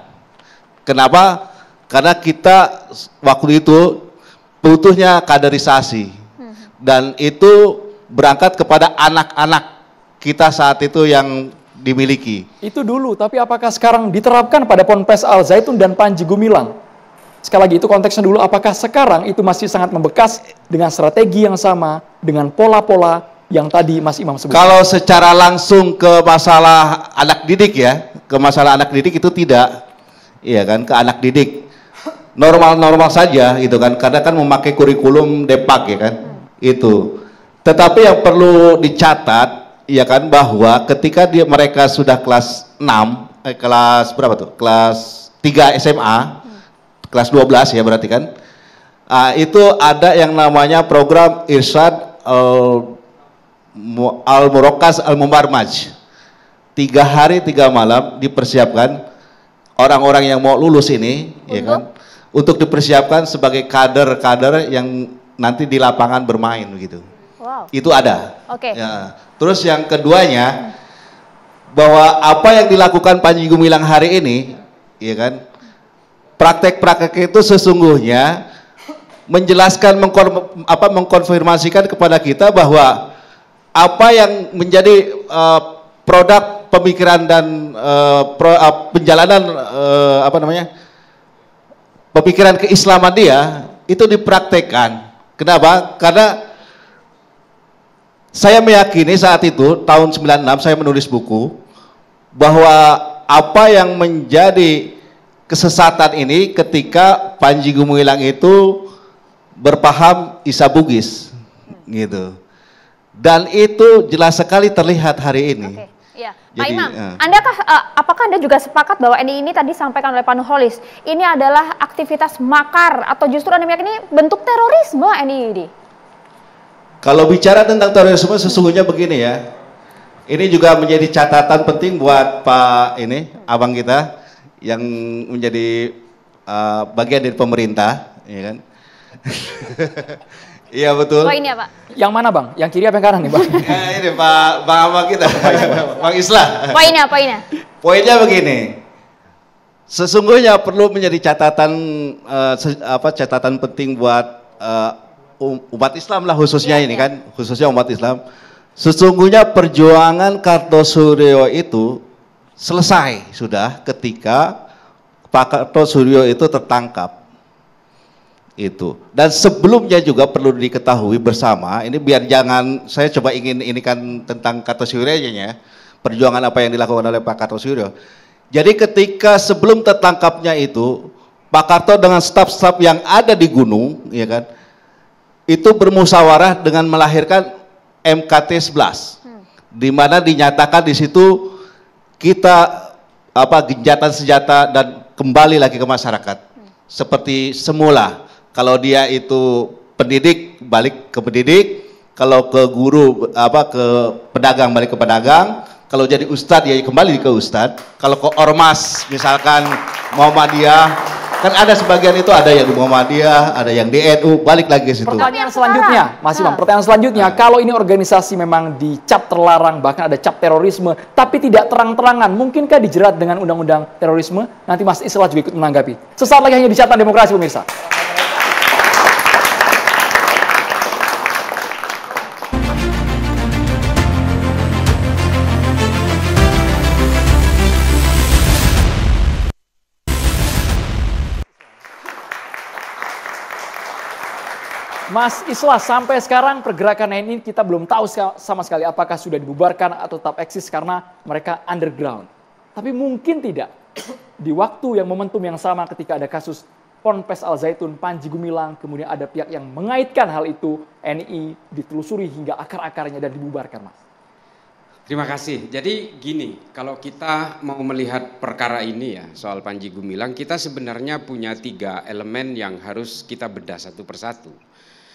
S6: Kenapa? Karena kita waktu itu butuhnya kaderisasi hmm. dan itu berangkat kepada anak-anak kita saat itu yang dimiliki.
S1: Itu dulu, tapi apakah sekarang diterapkan pada Ponpes Al Zaitun dan Panji Gumilang? Sekali lagi itu konteksnya dulu, apakah sekarang itu masih sangat membekas dengan strategi yang sama, dengan pola-pola yang tadi Mas Imam sebutkan?
S6: Kalau secara langsung ke masalah anak didik ya, ke masalah anak didik itu tidak, iya kan, ke anak didik. Normal-normal saja gitu kan, karena kan memakai kurikulum depak ya kan, itu. Tetapi yang perlu dicatat ya kan bahwa ketika dia mereka sudah kelas 6 eh, kelas berapa tuh kelas 3 SMA hmm. kelas 12 ya berarti kan uh, itu ada yang namanya program Irsyad al, Murokas al mumbarmaj tiga hari tiga malam dipersiapkan orang-orang yang mau lulus ini ya kan untuk dipersiapkan sebagai kader-kader yang nanti di lapangan bermain gitu Wow. Itu ada. Oke.
S2: Okay.
S7: Ya.
S6: Terus yang keduanya bahwa apa yang dilakukan Panji Gumilang hari ini, ya kan? Praktek-praktek itu sesungguhnya menjelaskan mengkon, apa mengkonfirmasikan kepada kita bahwa apa yang menjadi uh, produk pemikiran dan uh, pro, uh, penjalanan uh, apa namanya pemikiran keislaman dia itu dipraktekkan. Kenapa? Karena saya meyakini saat itu tahun 96 saya menulis buku bahwa apa yang menjadi kesesatan ini ketika Panji Gumilang itu berpaham Isa Bugis gitu. Dan itu jelas sekali terlihat hari ini. Okay.
S2: Ya. Pak Jadi, Imam, uh, andakah, uh, apakah Anda juga sepakat bahwa ini ini tadi disampaikan oleh Pak ini adalah aktivitas makar atau justru Anda meyakini bentuk terorisme ini?
S6: Kalau bicara tentang terorisme sesungguhnya begini ya. Ini juga menjadi catatan penting buat Pak ini abang kita yang menjadi uh, bagian dari pemerintah, ya kan? Iya betul. Oh
S2: ini ya Pak.
S1: Yang mana Bang? Yang kiri apa yang kanan nih Bang?
S6: ya, ini Pak Bang Abang kita, Bang Islah. Poinnya, ini? Poinnya begini. Sesungguhnya perlu menjadi catatan uh, apa catatan penting buat uh, Um, umat Islam lah khususnya ya, ini ya. kan, khususnya umat Islam. Sesungguhnya perjuangan Kartosuryo itu selesai sudah ketika Pak Kartosuryo itu tertangkap. Itu. Dan sebelumnya juga perlu diketahui bersama, ini biar jangan saya coba ingin ini kan tentang Kartosuryo ya, perjuangan apa yang dilakukan oleh Pak Kartosuryo. Jadi ketika sebelum tertangkapnya itu, Pak Karto dengan staf-staf yang ada di gunung, ya kan, itu bermusyawarah dengan melahirkan MKT 11 hmm. di mana dinyatakan di situ kita apa genjatan senjata dan kembali lagi ke masyarakat hmm. seperti semula kalau dia itu pendidik balik ke pendidik kalau ke guru apa ke pedagang balik ke pedagang kalau jadi ustadz ya kembali ke ustadz kalau ke ormas misalkan Muhammadiyah Kan ada sebagian itu ada yang di Muhammadiyah,
S1: ada yang di NU, balik lagi ke situ.
S2: Pertanyaan selanjutnya,
S1: masih Bang, nah. pertanyaan selanjutnya, nah. kalau ini organisasi memang dicap terlarang, bahkan ada cap terorisme, tapi tidak terang-terangan, mungkinkah dijerat dengan undang-undang terorisme? Nanti Mas Islah juga ikut menanggapi. Sesaat lagi hanya di catatan demokrasi pemirsa. Mas Islah, sampai sekarang pergerakan ini kita belum tahu sama sekali apakah sudah dibubarkan atau tetap eksis karena mereka underground. Tapi mungkin tidak. Di waktu yang momentum yang sama ketika ada kasus Ponpes Al Zaitun, Panji Gumilang, kemudian ada pihak yang mengaitkan hal itu, NI ditelusuri hingga akar-akarnya dan dibubarkan, Mas.
S8: Terima kasih. Jadi gini, kalau kita mau melihat perkara ini ya soal Panji Gumilang, kita sebenarnya punya tiga elemen yang harus kita bedah satu persatu.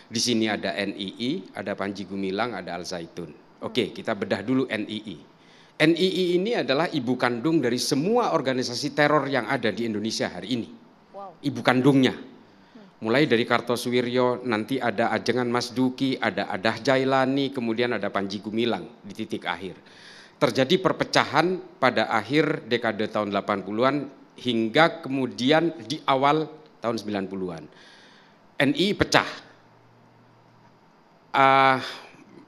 S8: Di sini ada NII, ada Panji Gumilang, ada Al Zaitun. Oke, kita bedah dulu NII. NII ini adalah ibu kandung dari semua organisasi teror yang ada di Indonesia hari ini. Ibu kandungnya. Mulai dari Kartosuwiryo, nanti ada Ajengan Mas Duki, ada Adah Jailani, kemudian ada Panji Gumilang di titik akhir. Terjadi perpecahan pada akhir dekade tahun 80-an hingga kemudian di awal tahun 90-an. NII pecah uh,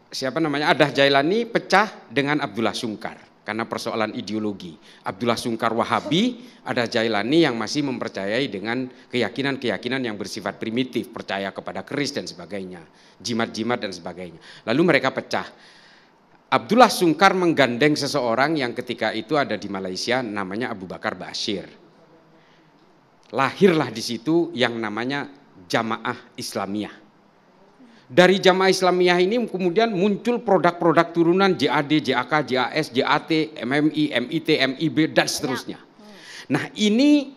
S8: siapa namanya Adah Jailani pecah dengan Abdullah Sungkar karena persoalan ideologi. Abdullah Sungkar Wahabi, ada Jailani yang masih mempercayai dengan keyakinan-keyakinan yang bersifat primitif, percaya kepada keris dan sebagainya, jimat-jimat dan sebagainya. Lalu mereka pecah. Abdullah Sungkar menggandeng seseorang yang ketika itu ada di Malaysia namanya Abu Bakar Bashir. Lahirlah di situ yang namanya Jamaah Islamiyah dari jamaah Islamiyah ini kemudian muncul produk-produk turunan JAD, JAK, JAS, JAT, MMI, MIT, MIB dan seterusnya. Ya. Hmm. Nah, ini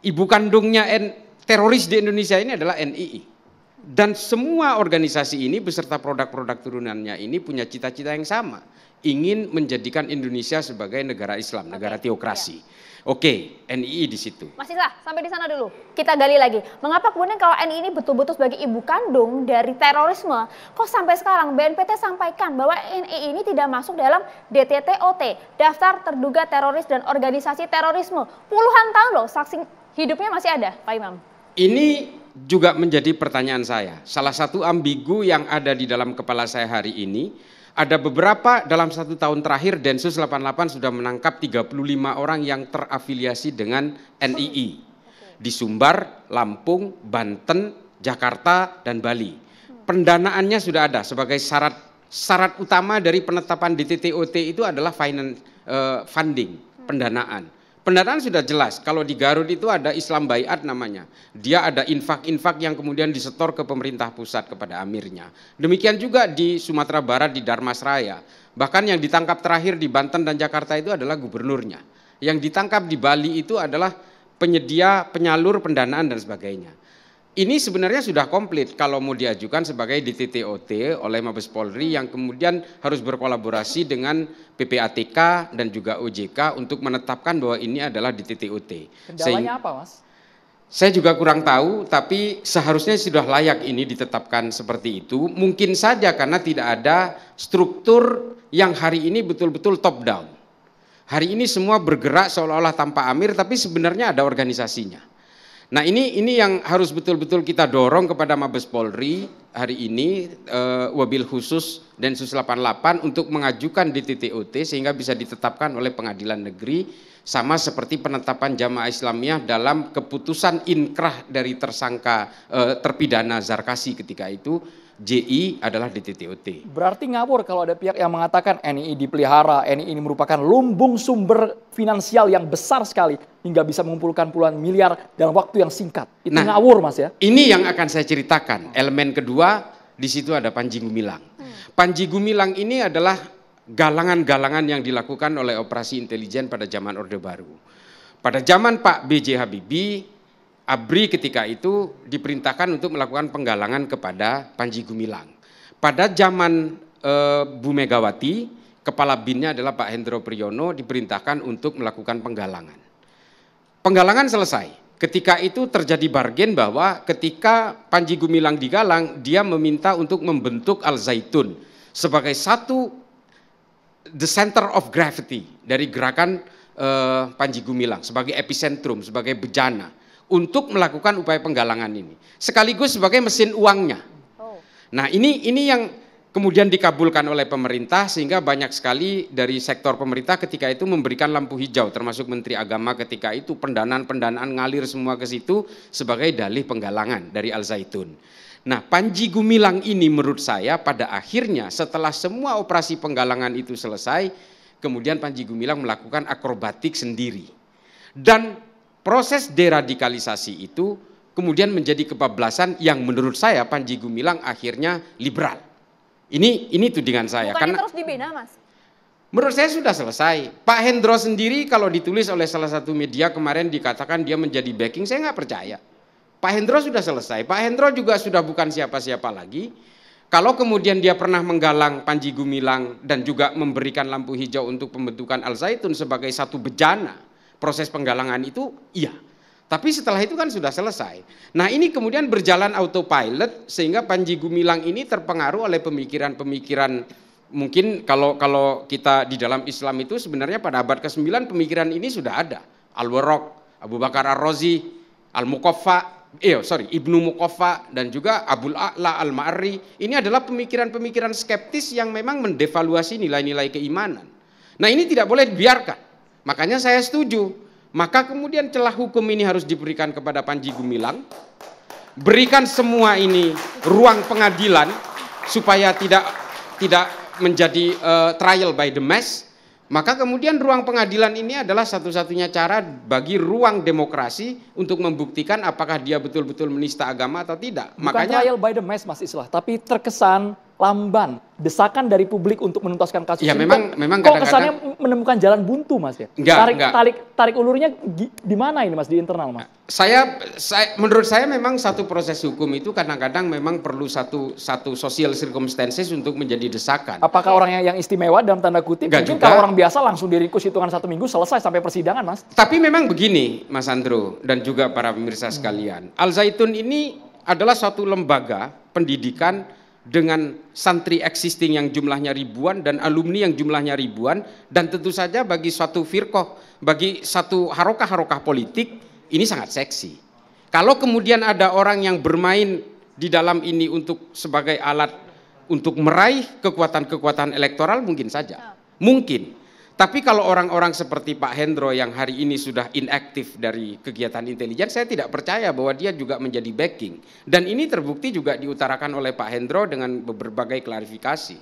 S8: ibu kandungnya N, teroris di Indonesia ini adalah NII. Dan semua organisasi ini beserta produk-produk turunannya ini punya cita-cita yang sama, ingin menjadikan Indonesia sebagai negara Islam, negara teokrasi. Iya. Oke, NII di situ. Mas
S2: Isa, sampai di sana dulu. Kita gali lagi. Mengapa kemudian kalau NII ini betul-betul sebagai ibu kandung dari terorisme, kok sampai sekarang BNPT sampaikan bahwa NII ini tidak masuk dalam DTTOT, Daftar Terduga Teroris dan Organisasi Terorisme. Puluhan tahun loh saksi hidupnya masih ada, Pak Imam.
S8: Ini juga menjadi pertanyaan saya. Salah satu ambigu yang ada di dalam kepala saya hari ini, ada beberapa dalam satu tahun terakhir Densus 88 sudah menangkap 35 orang yang terafiliasi dengan NII. Di Sumbar, Lampung, Banten, Jakarta, dan Bali. Pendanaannya sudah ada sebagai syarat syarat utama dari penetapan DTTOT itu adalah finance, uh, funding, pendanaan Pendataan sudah jelas, kalau di Garut itu ada Islam Bayat namanya. Dia ada infak-infak yang kemudian disetor ke pemerintah pusat kepada amirnya. Demikian juga di Sumatera Barat di Darmasraya. Bahkan yang ditangkap terakhir di Banten dan Jakarta itu adalah gubernurnya. Yang ditangkap di Bali itu adalah penyedia, penyalur pendanaan dan sebagainya ini sebenarnya sudah komplit kalau mau diajukan sebagai DTTOT oleh Mabes Polri yang kemudian harus berkolaborasi dengan PPATK dan juga OJK untuk menetapkan bahwa ini adalah DTTOT. Kendalanya apa, Mas? Saya juga kurang tahu, tapi seharusnya sudah layak ini ditetapkan seperti itu. Mungkin saja karena tidak ada struktur yang hari ini betul-betul top down. Hari ini semua bergerak seolah-olah tanpa amir, tapi sebenarnya ada organisasinya Nah ini ini yang harus betul-betul kita dorong kepada Mabes Polri hari ini eh, wabil khusus Densus 88 untuk mengajukan DTTOT sehingga bisa ditetapkan oleh pengadilan negeri sama seperti penetapan jamaah Islamiyah dalam keputusan inkrah dari tersangka eh, terpidana Zarkasi ketika itu JI adalah di TTOT.
S1: Berarti ngawur kalau ada pihak yang mengatakan NII dipelihara, NII ini merupakan lumbung sumber finansial yang besar sekali hingga bisa mengumpulkan puluhan miliar dalam waktu yang singkat. Itu nah, ngawur Mas ya. Ini yang
S8: akan saya ceritakan. Elemen kedua di situ ada Panji Gumilang. Hmm. Panji Gumilang ini adalah galangan-galangan yang dilakukan oleh operasi intelijen pada zaman Orde Baru. Pada zaman Pak B.J. Habibie, Abri ketika itu diperintahkan untuk melakukan penggalangan kepada Panji Gumilang. Pada zaman e, Bu Megawati, kepala binnya adalah Pak Hendro Priyono diperintahkan untuk melakukan penggalangan. Penggalangan selesai. Ketika itu terjadi bargain bahwa ketika Panji Gumilang digalang, dia meminta untuk membentuk Al Zaitun sebagai satu the center of gravity dari gerakan e, Panji Gumilang sebagai epicentrum, sebagai bejana untuk melakukan upaya penggalangan ini. Sekaligus sebagai mesin uangnya. Oh. Nah ini ini yang kemudian dikabulkan oleh pemerintah sehingga banyak sekali dari sektor pemerintah ketika itu memberikan lampu hijau termasuk Menteri Agama ketika itu pendanaan-pendanaan ngalir semua ke situ sebagai dalih penggalangan dari Al-Zaitun. Nah, Panji Gumilang ini menurut saya pada akhirnya setelah semua operasi penggalangan itu selesai, kemudian Panji Gumilang melakukan akrobatik sendiri. Dan proses deradikalisasi itu kemudian menjadi kebablasan yang menurut saya Panji Gumilang akhirnya liberal. Ini ini tudingan saya Bukannya karena terus dibina, Mas. Menurut saya sudah selesai. Pak Hendro sendiri kalau ditulis oleh salah satu media kemarin dikatakan dia menjadi backing, saya nggak percaya. Pak Hendro sudah selesai. Pak Hendro juga sudah bukan siapa-siapa lagi. Kalau kemudian dia pernah menggalang Panji Gumilang dan juga memberikan lampu hijau untuk pembentukan Al Zaitun sebagai satu bejana, proses penggalangan itu iya. Tapi setelah itu kan sudah selesai. Nah ini kemudian berjalan autopilot sehingga Panji Gumilang ini terpengaruh oleh pemikiran-pemikiran mungkin kalau kalau kita di dalam Islam itu sebenarnya pada abad ke-9 pemikiran ini sudah ada. al Warok, Abu Bakar Ar-Razi, Al-Mukoffa, eh sorry, Ibnu Mukoffa dan juga Abul A'la al mari Ini adalah pemikiran-pemikiran skeptis yang memang mendevaluasi nilai-nilai keimanan. Nah ini tidak boleh dibiarkan. Makanya saya setuju. Maka kemudian celah hukum ini harus diberikan kepada Panji Gumilang. Berikan semua ini ruang pengadilan supaya tidak tidak menjadi uh, trial by the mess. Maka kemudian ruang pengadilan ini adalah satu-satunya cara bagi ruang demokrasi untuk membuktikan apakah dia betul-betul menista agama atau tidak.
S1: Bukan Makanya trial by the mess, Mas Islah, tapi terkesan lamban desakan dari publik untuk menuntaskan kasus ya, ini memang, kok, memang kok kesannya menemukan jalan buntu mas ya enggak, tarik enggak. tarik tarik ulurnya di mana ini mas di internal mas
S8: saya, saya menurut saya memang satu proses hukum itu kadang-kadang memang perlu satu satu sosial circumstances untuk menjadi desakan apakah orang
S1: yang, yang istimewa dalam tanda kutip enggak mungkin juga. kalau orang biasa langsung diringkus hitungan satu minggu selesai sampai persidangan mas tapi
S8: memang begini mas Andro dan juga para pemirsa sekalian hmm. Al Zaitun ini adalah suatu lembaga pendidikan dengan santri existing yang jumlahnya ribuan dan alumni yang jumlahnya ribuan dan tentu saja bagi suatu firkoh, bagi satu harokah-harokah politik ini sangat seksi. Kalau kemudian ada orang yang bermain di dalam ini untuk sebagai alat untuk meraih kekuatan-kekuatan elektoral mungkin saja. Mungkin. Tapi kalau orang-orang seperti Pak Hendro yang hari ini sudah inaktif dari kegiatan intelijen, saya tidak percaya bahwa dia juga menjadi backing. Dan ini terbukti juga diutarakan oleh Pak Hendro dengan berbagai klarifikasi.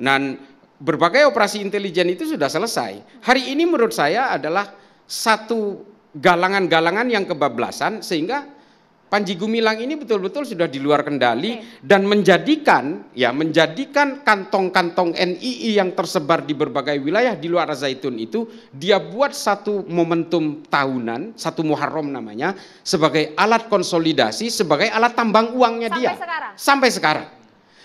S8: Dan berbagai operasi intelijen itu sudah selesai. Hari ini menurut saya adalah satu galangan-galangan yang kebablasan sehingga Panji Gumilang ini betul-betul sudah di luar kendali okay. dan menjadikan ya menjadikan kantong-kantong NII yang tersebar di berbagai wilayah di luar Zaitun itu dia buat satu momentum tahunan, satu Muharram namanya sebagai alat konsolidasi, sebagai alat tambang uangnya Sampai dia. Sekarang. Sampai sekarang.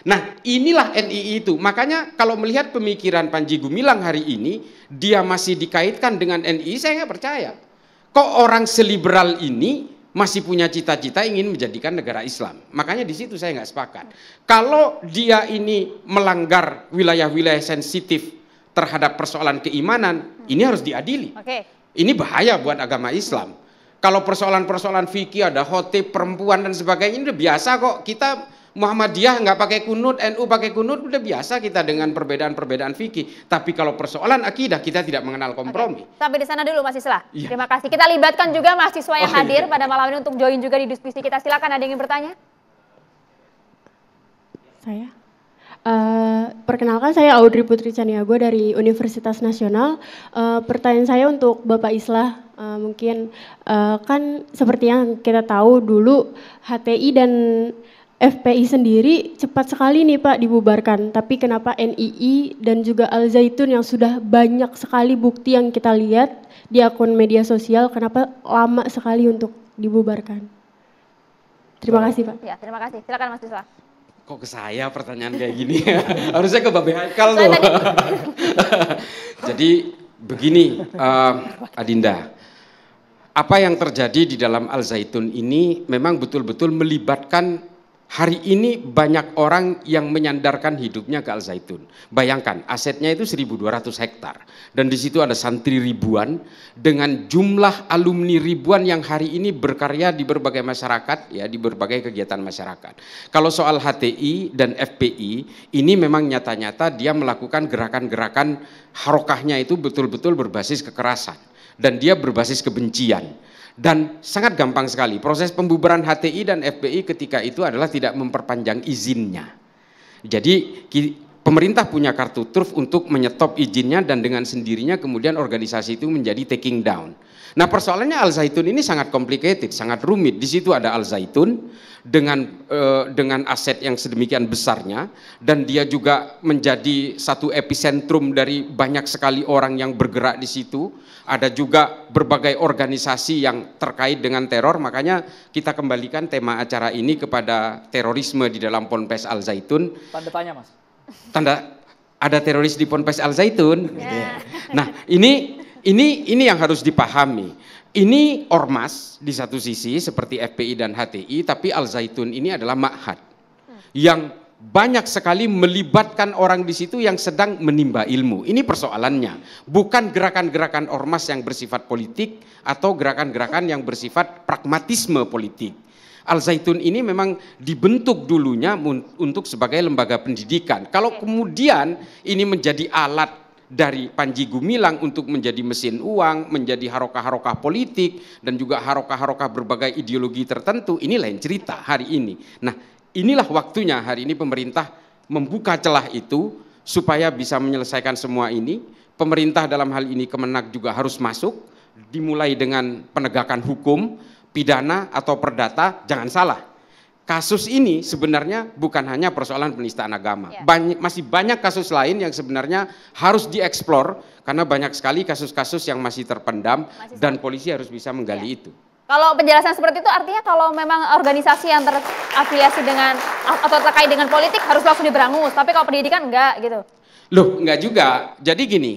S8: Nah, inilah NII itu. Makanya kalau melihat pemikiran Panji Gumilang hari ini, dia masih dikaitkan dengan NII, saya nggak percaya. Kok orang seliberal ini masih punya cita-cita ingin menjadikan negara Islam. Makanya di situ saya nggak sepakat. Kalau dia ini melanggar wilayah-wilayah sensitif terhadap persoalan keimanan, ini harus diadili. Oke. Ini bahaya buat agama Islam. Kalau persoalan-persoalan fikih ada khotib perempuan dan sebagainya udah biasa kok kita Muhammadiyah nggak pakai kunut, NU pakai kunut udah biasa kita dengan perbedaan-perbedaan fikih. Tapi kalau persoalan akidah kita tidak mengenal kompromi.
S2: Oke. Sampai di sana dulu Mas Islah. Ya. Terima kasih. Kita libatkan juga mahasiswa yang oh, iya. hadir iya. pada malam ini untuk join juga di diskusi kita. Silakan ada yang ingin bertanya?
S3: Saya. Uh, perkenalkan saya Audrey Putri Caniago dari Universitas Nasional. Uh, pertanyaan saya untuk Bapak Islah, uh, mungkin uh, kan seperti yang kita tahu dulu HTI dan FPI sendiri cepat sekali nih Pak dibubarkan, tapi kenapa NII dan juga Al Zaitun yang sudah banyak sekali bukti yang kita lihat di akun media sosial, kenapa lama sekali untuk dibubarkan? Terima Baik. kasih Pak.
S2: Ya, terima kasih. Silakan Mas Yusuf.
S8: Kok ke saya pertanyaan kayak gini? Harusnya ke Babe Haikal loh. Jadi begini, uh, Adinda apa yang terjadi di dalam Al Zaitun ini memang betul-betul melibatkan Hari ini banyak orang yang menyandarkan hidupnya ke Al Zaitun. Bayangkan asetnya itu 1200 hektar dan di situ ada santri ribuan dengan jumlah alumni ribuan yang hari ini berkarya di berbagai masyarakat ya di berbagai kegiatan masyarakat. Kalau soal HTI dan FPI ini memang nyata-nyata dia melakukan gerakan-gerakan harokahnya itu betul-betul berbasis kekerasan dan dia berbasis kebencian dan sangat gampang sekali. Proses pembubaran HTI dan FPI ketika itu adalah tidak memperpanjang izinnya. Jadi pemerintah punya kartu truf untuk menyetop izinnya dan dengan sendirinya kemudian organisasi itu menjadi taking down. Nah persoalannya al-zaitun ini sangat complicated, sangat rumit. Di situ ada al-zaitun dengan uh, dengan aset yang sedemikian besarnya dan dia juga menjadi satu epicentrum dari banyak sekali orang yang bergerak di situ. Ada juga berbagai organisasi yang terkait dengan teror. Makanya kita kembalikan tema acara ini kepada terorisme di dalam Ponpes Al-Zaitun. Tanda tanya Mas. Tanda ada teroris di Ponpes Al Zaitun. Yeah. Nah, ini ini ini yang harus dipahami. Ini ormas di satu sisi seperti FPI dan HTI, tapi Al Zaitun ini adalah makhat yang banyak sekali melibatkan orang di situ yang sedang menimba ilmu. Ini persoalannya, bukan gerakan-gerakan ormas yang bersifat politik atau gerakan-gerakan yang bersifat pragmatisme politik. Al Zaitun ini memang dibentuk dulunya untuk sebagai lembaga pendidikan. Kalau kemudian ini menjadi alat dari Panji Gumilang untuk menjadi mesin uang, menjadi harokah-harokah politik, dan juga harokah-harokah berbagai ideologi tertentu, ini lain cerita hari ini. Nah, inilah waktunya hari ini pemerintah membuka celah itu supaya bisa menyelesaikan semua ini. Pemerintah dalam hal ini kemenak juga harus masuk, dimulai dengan penegakan hukum, pidana atau perdata, jangan salah kasus ini sebenarnya bukan hanya persoalan penistaan agama. Ya. Banyak, masih banyak kasus lain yang sebenarnya harus dieksplor karena banyak sekali kasus-kasus yang masih terpendam masih dan polisi harus bisa menggali ya. itu.
S2: Kalau penjelasan seperti itu artinya kalau memang organisasi yang terafiliasi dengan atau terkait dengan politik harus langsung diberangus, tapi kalau pendidikan enggak gitu.
S8: Loh, enggak juga. Jadi gini,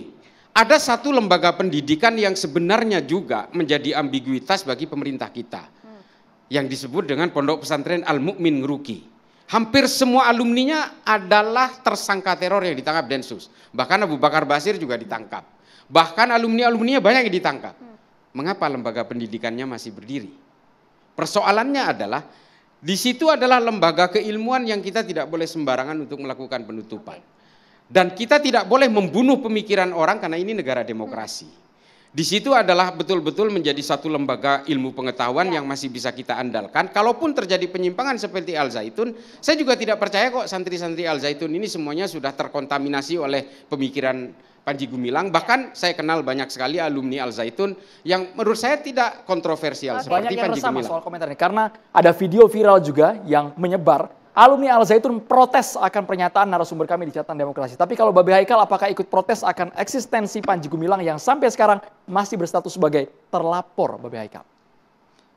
S8: ada satu lembaga pendidikan yang sebenarnya juga menjadi ambiguitas bagi pemerintah kita yang disebut dengan Pondok Pesantren Al-Mukmin Ruki. Hampir semua alumninya adalah tersangka teror yang ditangkap Densus. Bahkan Abu Bakar Basir juga ditangkap. Bahkan alumni-alumninya banyak yang ditangkap. Mengapa lembaga pendidikannya masih berdiri? Persoalannya adalah di situ adalah lembaga keilmuan yang kita tidak boleh sembarangan untuk melakukan penutupan. Dan kita tidak boleh membunuh pemikiran orang karena ini negara demokrasi. Di situ adalah betul-betul menjadi satu lembaga ilmu pengetahuan ya. yang masih bisa kita andalkan. Kalaupun terjadi penyimpangan seperti Al Zaitun, saya juga tidak percaya kok santri-santri Al Zaitun ini semuanya sudah terkontaminasi oleh pemikiran Panji Gumilang. Ya. Bahkan ya. saya kenal banyak sekali alumni Al Zaitun yang menurut saya
S1: tidak kontroversial nah, seperti banyak yang Panji Gumilang. soal komentarnya karena ada video viral juga yang menyebar alumni Al-Zaitun protes akan pernyataan narasumber kami di catatan demokrasi. Tapi kalau Babe Haikal apakah ikut protes akan eksistensi Panji Gumilang yang sampai sekarang masih berstatus sebagai terlapor
S9: Babe Haikal?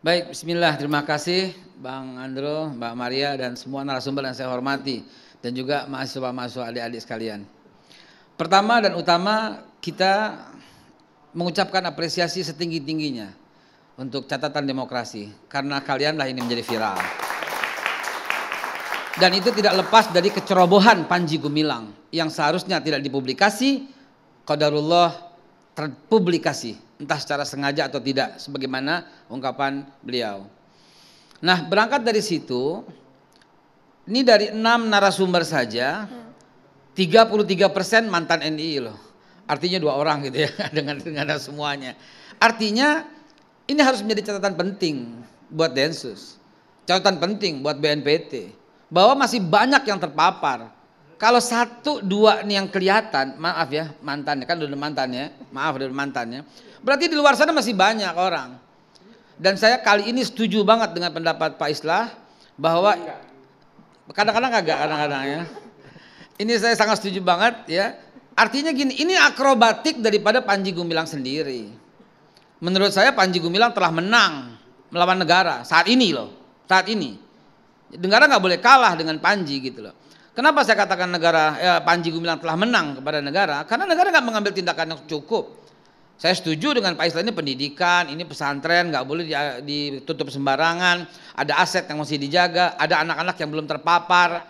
S9: Baik, bismillah. Terima kasih Bang Andro, Mbak Maria dan semua narasumber yang saya hormati dan juga mahasiswa-mahasiswa adik-adik sekalian. Pertama dan utama kita mengucapkan apresiasi setinggi-tingginya untuk catatan demokrasi karena kalianlah ini menjadi viral. Dan itu tidak lepas dari kecerobohan Panji Gumilang yang seharusnya tidak dipublikasi, qadarullah terpublikasi entah secara sengaja atau tidak sebagaimana ungkapan beliau. Nah, berangkat dari situ ini dari enam narasumber saja 33% persen mantan NI loh. Artinya dua orang gitu ya dengan dengan semuanya. Artinya ini harus menjadi catatan penting buat Densus. Catatan penting buat BNPT bahwa masih banyak yang terpapar. Kalau satu dua nih yang kelihatan, maaf ya mantannya kan udah mantannya, maaf udah mantannya. Berarti di luar sana masih banyak orang. Dan saya kali ini setuju banget dengan pendapat Pak Islah bahwa kadang-kadang agak kadang-kadang ya. Ini saya sangat setuju banget ya. Artinya gini, ini akrobatik daripada Panji Gumilang sendiri. Menurut saya Panji Gumilang telah menang melawan negara saat ini loh, saat ini negara nggak boleh kalah dengan Panji gitu loh. Kenapa saya katakan negara eh, Panji Gumilang telah menang kepada negara? Karena negara nggak mengambil tindakan yang cukup. Saya setuju dengan Pak Islam ini pendidikan, ini pesantren nggak boleh ditutup sembarangan, ada aset yang masih dijaga, ada anak-anak yang belum terpapar.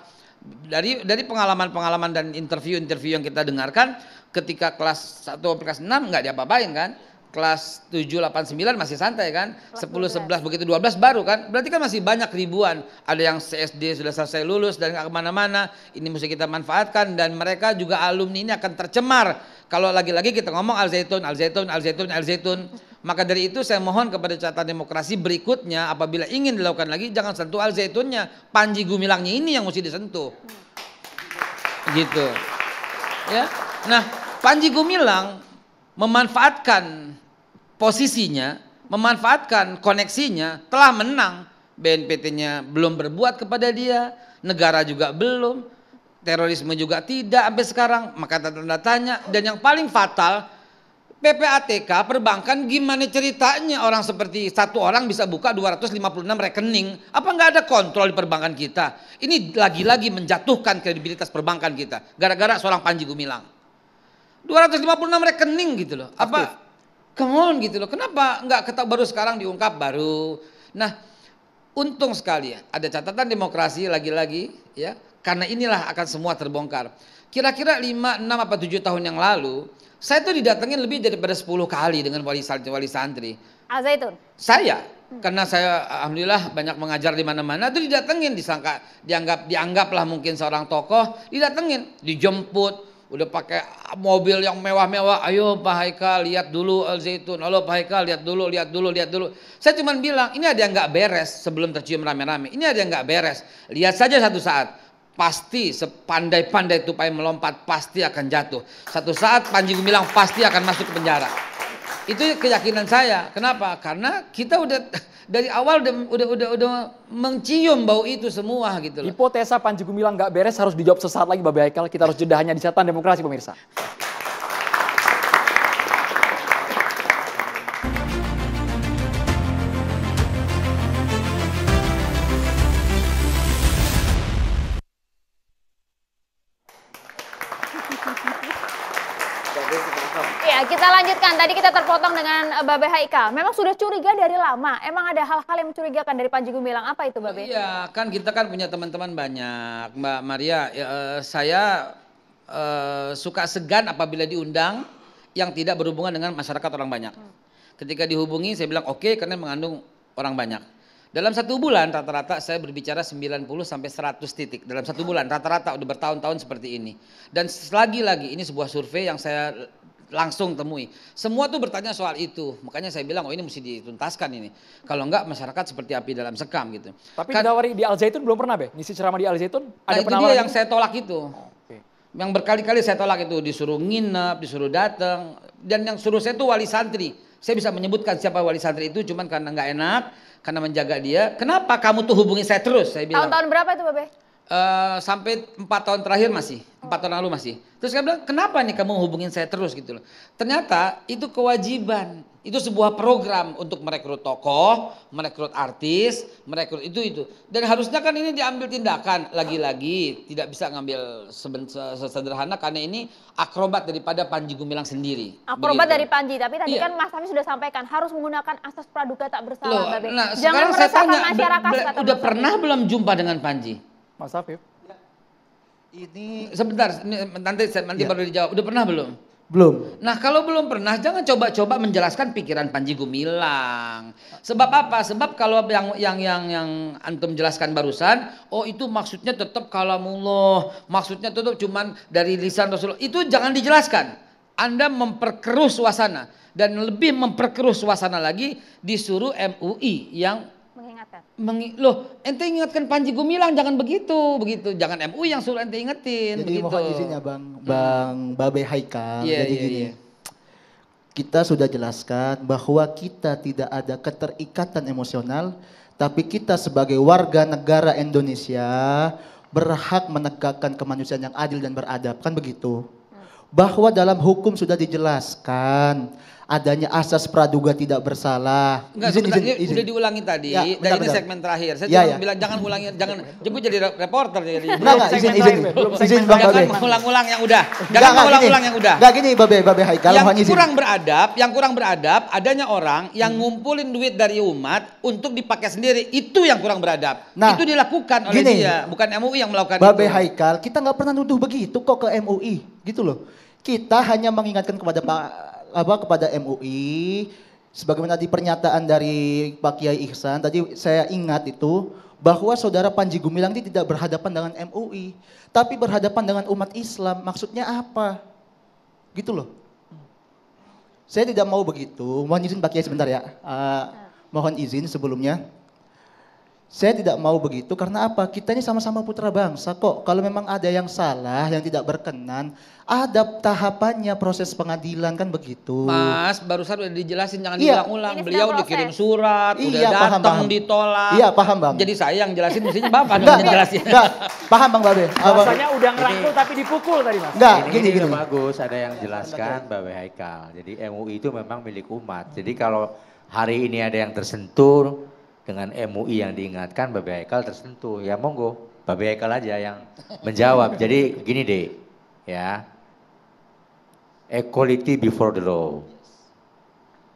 S9: Dari dari pengalaman-pengalaman dan interview-interview yang kita dengarkan, ketika kelas 1 kelas 6 nggak diapa-apain kan? kelas 7, 8, 9 masih santai kan 10, 11, begitu 12 baru kan berarti kan masih banyak ribuan ada yang CSD sudah selesai lulus dan gak kemana-mana ini mesti kita manfaatkan dan mereka juga alumni ini akan tercemar kalau lagi-lagi kita ngomong Al Zaitun, Al Zaitun, Al Zaitun, Al Zaitun maka dari itu saya mohon kepada catatan demokrasi berikutnya apabila ingin dilakukan lagi jangan sentuh Al Zaitunnya Panji Gumilangnya ini yang mesti disentuh gitu ya nah Panji Gumilang memanfaatkan posisinya, memanfaatkan koneksinya, telah menang. BNPT-nya belum berbuat kepada dia, negara juga belum, terorisme juga tidak sampai sekarang, maka tanda tanya. Dan yang paling fatal, PPATK perbankan gimana ceritanya orang seperti satu orang bisa buka 256 rekening apa nggak ada kontrol di perbankan kita ini lagi-lagi menjatuhkan kredibilitas perbankan kita gara-gara seorang Panji Gumilang 256 rekening gitu loh apa come on gitu loh. Kenapa nggak ketak baru sekarang diungkap baru? Nah, untung sekali ya. Ada catatan demokrasi lagi-lagi ya. Karena inilah akan semua terbongkar. Kira-kira 5, 6 apa 7 tahun yang lalu, saya tuh didatengin lebih daripada 10 kali dengan wali santri wali santri. Al Zaitun. Saya hmm. karena saya alhamdulillah banyak mengajar di mana-mana tuh didatengin disangka dianggap dianggaplah mungkin seorang tokoh, didatengin, dijemput, udah pakai mobil yang mewah-mewah, ayo Pak Haikal lihat dulu Al Zaitun, halo Pak Haikal lihat dulu, lihat dulu, lihat dulu. Saya cuma bilang, ini ada yang nggak beres sebelum tercium rame-rame, ini ada yang nggak beres. Lihat saja satu saat, pasti sepandai-pandai tupai melompat pasti akan jatuh. Satu saat Panji Gumilang pasti akan masuk ke penjara. Itu keyakinan saya. Kenapa? Karena kita udah dari awal udah udah udah, udah mencium bau itu semua
S1: gitu loh. Hipotesa Panji Gumilang nggak beres harus dijawab sesaat lagi Babe Haikal. Kita harus jeda hanya di setan demokrasi pemirsa.
S2: lanjutkan, tadi kita terpotong dengan eh, Babe Haikal. Memang sudah curiga dari lama. Emang ada hal-hal yang mencurigakan dari Panji Gumilang. Apa itu, Babe? Iya,
S9: kan kita kan punya teman-teman banyak. Mbak Maria, ya, eh, saya eh, suka segan apabila diundang yang tidak berhubungan dengan masyarakat orang banyak. Hmm. Ketika dihubungi, saya bilang oke okay, karena mengandung orang banyak. Dalam satu bulan rata-rata saya berbicara 90 sampai 100 titik. Dalam satu bulan rata-rata udah bertahun-tahun seperti ini. Dan lagi-lagi ini sebuah survei yang saya langsung temui. Semua tuh bertanya soal itu. Makanya saya bilang, oh ini mesti dituntaskan ini. Kalau enggak masyarakat seperti api dalam sekam gitu. Tapi kan, didawari di Al Zaitun belum pernah, Be? Ngisi ceramah di Al Zaitun? Ada nah, itu dia yang saya tolak itu. Okay. Yang berkali-kali saya tolak itu disuruh nginep, disuruh datang, dan yang suruh saya itu wali santri. Saya bisa menyebutkan siapa wali santri itu, cuman karena enggak enak, karena menjaga dia. Kenapa kamu tuh hubungi saya terus? Saya bilang.
S2: Tahun-tahun berapa itu, Babe?
S9: Eh, sampai empat tahun terakhir masih empat tahun lalu masih terus saya bilang kenapa nih kamu hubungin saya terus gitu loh ternyata itu kewajiban itu sebuah program untuk merekrut tokoh, merekrut artis, merekrut itu itu. Dan harusnya kan ini diambil tindakan lagi-lagi tidak bisa ngambil sederhana karena ini akrobat daripada Panji Gumilang sendiri. Akrobat Begitu. dari Panji,
S2: tapi tadi iya. kan Mas Tami sudah sampaikan harus menggunakan asas praduga tak bersalah, Loh, Nah, Jangan saya tanya, masyarakat. udah
S9: pernah belum jumpa dengan Panji? Mas Afif. Ya. Ini sebentar, nanti nanti ya. baru dijawab. Udah pernah belum? Belum. Nah kalau belum pernah jangan coba-coba menjelaskan pikiran Panji Gumilang. Sebab apa? Sebab kalau yang yang yang yang antum jelaskan barusan, oh itu maksudnya tetap kalau kalamullah, maksudnya tetap cuman dari lisan Rasulullah. Itu jangan dijelaskan. Anda memperkeruh suasana dan lebih memperkeruh suasana lagi disuruh MUI yang loh ente ingatkan Panji Gumilang jangan begitu begitu jangan MU yang suruh ente ingetin jadi begitu. mohon izinnya bang bang hmm. Babe
S4: Haikal yeah, jadi yeah, gini yeah. kita sudah jelaskan bahwa kita tidak ada keterikatan emosional tapi kita sebagai warga negara Indonesia berhak menegakkan kemanusiaan yang adil dan beradab kan begitu hmm. bahwa dalam hukum sudah dijelaskan adanya asas praduga tidak bersalah.
S9: Enggak, izin, izin, izin. udah diulangi tadi. Ya, bentar, dan bentar. ini segmen terakhir. Saya ya, cuma ya. bilang jangan ulangi, jangan jemput jadi reporter jadi. Enggak, enggak, izin, izin. Belum izin Bang Babe. Jangan mengulang-ulang yang udah. Jangan mengulang-ulang yang udah. Enggak
S4: gini Babe, Babe Hai, kalau Yang izin. kurang
S9: beradab, yang kurang beradab adanya orang hmm. yang hmm. ngumpulin duit dari umat untuk dipakai sendiri. Itu yang kurang beradab. Nah, itu dilakukan oleh gini, dia, bukan MUI yang melakukan Babe itu. Babe Haikal,
S4: kita nggak pernah nuduh begitu kok ke MUI, gitu loh. Kita hanya mengingatkan kepada Pak apa kepada MUI sebagaimana di pernyataan dari Pak Kiai Ihsan tadi saya ingat itu bahwa saudara Panji Gumilang ini tidak berhadapan dengan MUI, tapi berhadapan dengan umat Islam. Maksudnya apa? Gitu loh. Saya tidak mau begitu. Mohon izin Pak Kiai sebentar ya. Uh, mohon izin sebelumnya. Saya tidak mau begitu karena apa? Kita ini sama-sama putra bangsa kok. Kalau memang ada yang salah, yang tidak berkenan, ada tahapannya proses pengadilan kan begitu. Mas,
S9: barusan udah dijelasin jangan iya. diulang-ulang. Beliau proses. dikirim surat, iya, udah datang paham. ditolak. Iya, paham Bang. Jadi saya yang jelasin mestinya Bapak yang jelasin. Enggak, paham Bang Babe. Rasanya udah ngerangkul
S1: tapi dipukul tadi Mas. Enggak, ini, gini, gini, gini.
S9: bagus ada
S5: yang jelaskan Babe Haikal. Jadi MUI itu memang milik umat. Jadi kalau hari ini ada yang tersentuh, dengan MUI yang diingatkan Babe Haikal tersentuh. Ya monggo, Babe Haikal aja yang menjawab. Jadi gini deh, ya. Equality before the law.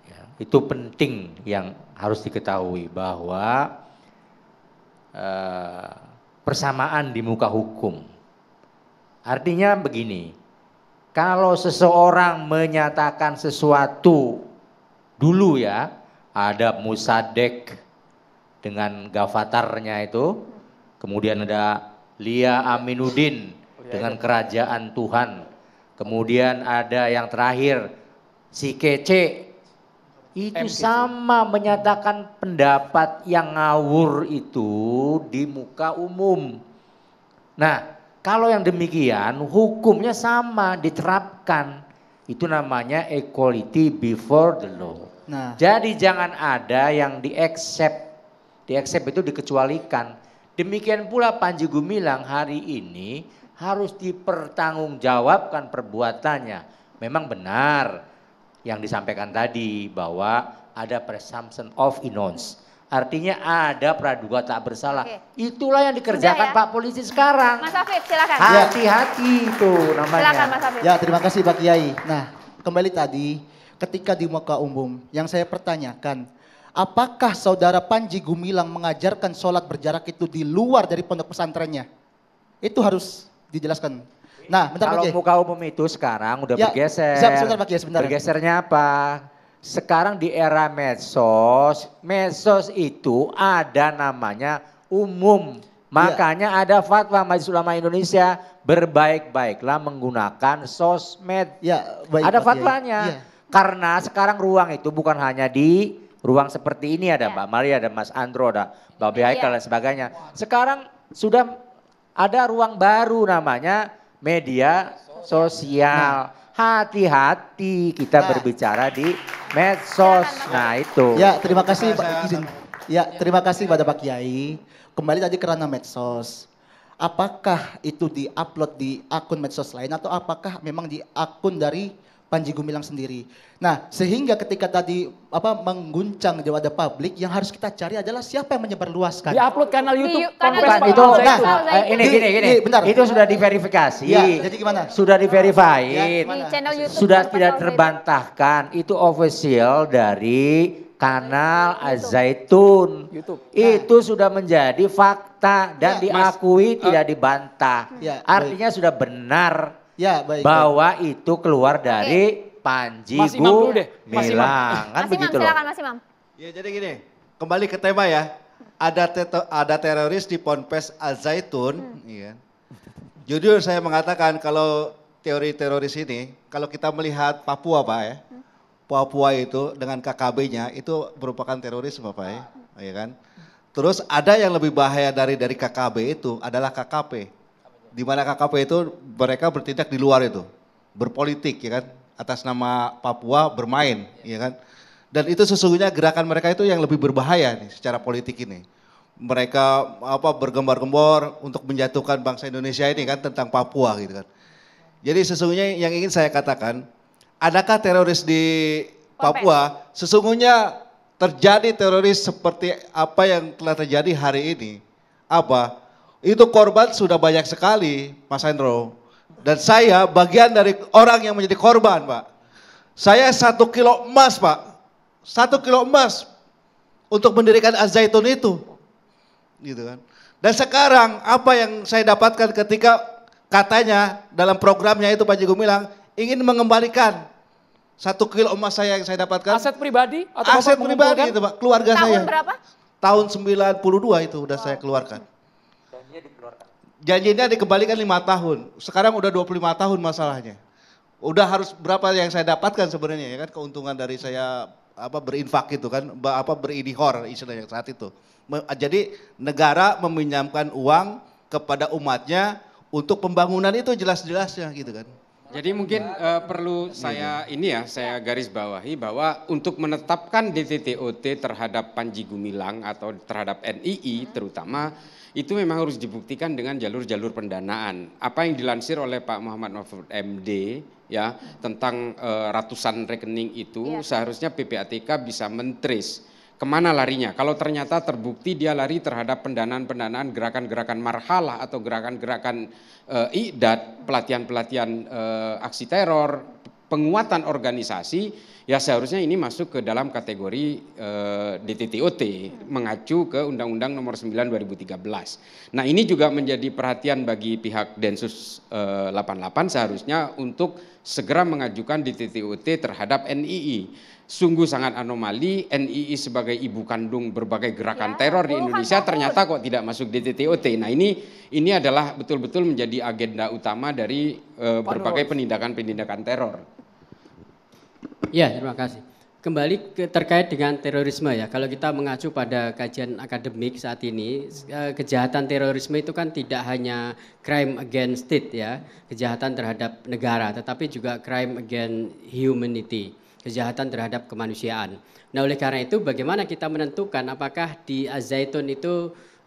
S5: Ya, itu penting yang harus diketahui bahwa uh, persamaan di muka hukum. Artinya begini, kalau seseorang menyatakan sesuatu dulu ya, ada musadek, dengan Gavatarnya itu. Kemudian ada Lia Aminuddin dengan Kerajaan Tuhan. Kemudian ada yang terakhir si kece itu MKC. sama menyatakan pendapat yang ngawur itu di muka umum. Nah, kalau yang demikian hukumnya sama diterapkan. Itu namanya equality before the law. Nah. Jadi jangan ada yang di accept di itu dikecualikan. Demikian pula Panji Gumilang hari ini harus dipertanggungjawabkan perbuatannya. Memang benar yang disampaikan tadi bahwa ada presumption of innocence. Artinya ada praduga tak bersalah. Oke. Itulah yang dikerjakan ya? Pak
S2: Polisi sekarang. Mas Afif silakan. Hati-hati
S4: itu namanya. Silakan Mas Afif. Ya terima kasih Pak Kiai. Nah kembali tadi ketika di muka umum yang saya pertanyakan apakah saudara Panji Gumilang mengajarkan sholat berjarak itu di luar dari pondok pesantrennya? Itu harus dijelaskan. Nah, bentar Kalau Pak muka umum
S5: itu sekarang udah ya, bergeser. Siap, sebentar Pak sebentar. Bergesernya apa? Sekarang di era medsos, medsos itu ada namanya umum. Ya. Makanya ya. ada fatwa Majelis Ulama Indonesia berbaik-baiklah menggunakan sosmed. Ya, baik, ada fatwanya. Ya. Karena sekarang ruang itu bukan hanya di ruang seperti ini ada ya. Mbak Maria, ada Mas Andro, ada Mbak Behaikal ya. dan sebagainya. Sekarang sudah ada ruang baru namanya media sosial.
S4: Hati-hati kita nah. berbicara di medsos. Nah itu. Ya terima kasih Pak izin. Ya terima kasih pada Pak Kiai. Kembali tadi kerana medsos. Apakah itu di upload di akun medsos lain atau apakah memang di akun dari Panji Gumilang sendiri. Nah, sehingga ketika tadi apa mengguncang di wadah publik, yang harus kita cari adalah siapa yang menyebarluaskan. Di-upload kanal YouTube. Di, kanal itu, itu, nah, nah, ini, gini, gini. Iya, di, bentar. Itu sudah diverifikasi. Ya, jadi gimana? Sudah diverifikasi. Ya, di
S2: channel YouTube. Sudah tidak
S5: terbantahkan. Itu official dari kanal Azaitun. YouTube. YouTube. Nah. Itu sudah menjadi fakta dan ya, diakui mas, uh, tidak dibantah.
S4: Ya, Artinya
S5: baik. sudah benar
S4: Ya, baik. Bahwa
S5: baik. itu keluar
S6: dari Oke. Panji Mas Imam Milang. Kan Mas begitu Imam, silakan
S2: Mas Imam. Ya, jadi gini,
S6: kembali ke tema ya. Ada te ada teroris di Ponpes Al-Zaitun, hmm. iya. Kan? Jujur saya mengatakan kalau teori teroris ini, kalau kita melihat Papua Pak ya, hmm. Papua itu dengan KKB-nya itu merupakan teroris, Pak ya, ya kan. Terus ada yang lebih bahaya dari dari KKB itu adalah KKP di mana KKP itu mereka bertindak di luar itu, berpolitik ya kan, atas nama Papua bermain ya kan. Dan itu sesungguhnya gerakan mereka itu yang lebih berbahaya nih secara politik ini. Mereka apa bergembar-gembor untuk menjatuhkan bangsa Indonesia ini kan tentang Papua gitu kan. Jadi sesungguhnya yang ingin saya katakan, adakah teroris di Papua sesungguhnya terjadi teroris seperti apa yang telah terjadi hari ini? Apa? itu korban sudah banyak sekali, Mas Hendro. Dan saya bagian dari orang yang menjadi korban, Pak. Saya satu kilo emas, Pak. Satu kilo emas untuk mendirikan Azaitun itu. Gitu kan. Dan sekarang apa yang saya dapatkan ketika katanya dalam programnya itu Pak Jokowi bilang ingin mengembalikan satu kilo emas saya yang saya dapatkan. Aset pribadi? Atau Aset pribadi itu Pak, keluarga Tahun saya. Tahun berapa? Tahun 92 itu sudah oh. saya keluarkan janjinya dikeluarkan. Janjinya dikembalikan lima tahun. Sekarang udah 25 tahun masalahnya. Udah harus berapa yang saya dapatkan sebenarnya ya kan keuntungan dari saya apa berinfak itu kan apa beridihor istilahnya saat itu. Jadi negara meminjamkan uang kepada umatnya untuk pembangunan itu jelas-jelasnya gitu kan.
S8: Jadi mungkin uh, perlu saya ini ya, saya garis bawahi bahwa untuk menetapkan DTTOT terhadap Panji Gumilang atau terhadap NII terutama itu memang harus dibuktikan dengan jalur-jalur pendanaan. Apa yang dilansir oleh Pak Muhammad Mahfud MD ya tentang uh, ratusan rekening itu ya. seharusnya PPATK bisa mentris kemana larinya. Kalau ternyata terbukti dia lari terhadap pendanaan-pendanaan gerakan-gerakan marhalah atau gerakan-gerakan e, eh, idat, pelatihan-pelatihan e, aksi teror, penguatan organisasi, ya seharusnya ini masuk ke dalam kategori e, eh, DTTOT, mengacu ke Undang-Undang nomor 9 2013. Nah ini juga menjadi perhatian bagi pihak Densus e, 88 seharusnya untuk segera mengajukan DTTOT terhadap NII sungguh sangat anomali NII sebagai ibu kandung berbagai gerakan ya, teror di Indonesia ternyata kok tidak masuk DTTOT. Nah ini ini adalah betul-betul menjadi agenda utama dari uh, berbagai penindakan-penindakan teror.
S3: Ya terima kasih. Kembali ke, terkait dengan terorisme ya. Kalau kita mengacu pada kajian akademik saat ini, e, kejahatan terorisme itu kan tidak hanya crime against state ya, kejahatan terhadap negara, tetapi juga crime against humanity kejahatan terhadap kemanusiaan. Nah, oleh karena itu bagaimana kita menentukan apakah di az itu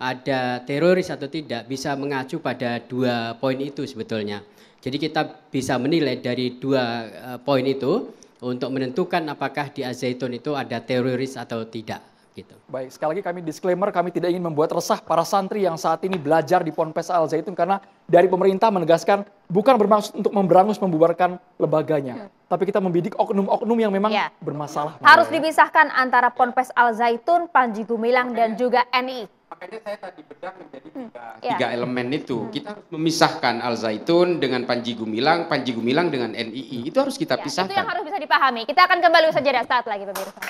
S3: ada teroris atau tidak bisa mengacu pada dua poin itu sebetulnya. Jadi kita bisa menilai dari dua eh, poin itu untuk menentukan apakah di az itu ada teroris atau tidak. Gitu. Baik, sekali lagi kami disclaimer, kami tidak ingin membuat resah para santri yang saat ini belajar di Ponpes Al
S1: Zaitun karena dari pemerintah menegaskan bukan bermaksud untuk memberangus membubarkan lembaganya, hmm. tapi kita membidik oknum-oknum yang memang ya. bermasalah. Harus
S2: dipisahkan antara Ponpes Al Zaitun, Panji Gumilang dan juga NI. Makanya saya tadi bedah menjadi tiga, hmm. tiga ya.
S8: elemen itu. Hmm. Kita harus memisahkan Al Zaitun dengan Panji Gumilang, Panji Gumilang dengan NII. Itu harus kita ya, pisahkan. Itu yang harus
S2: bisa dipahami. Kita akan kembali saja saat lagi pemirsa.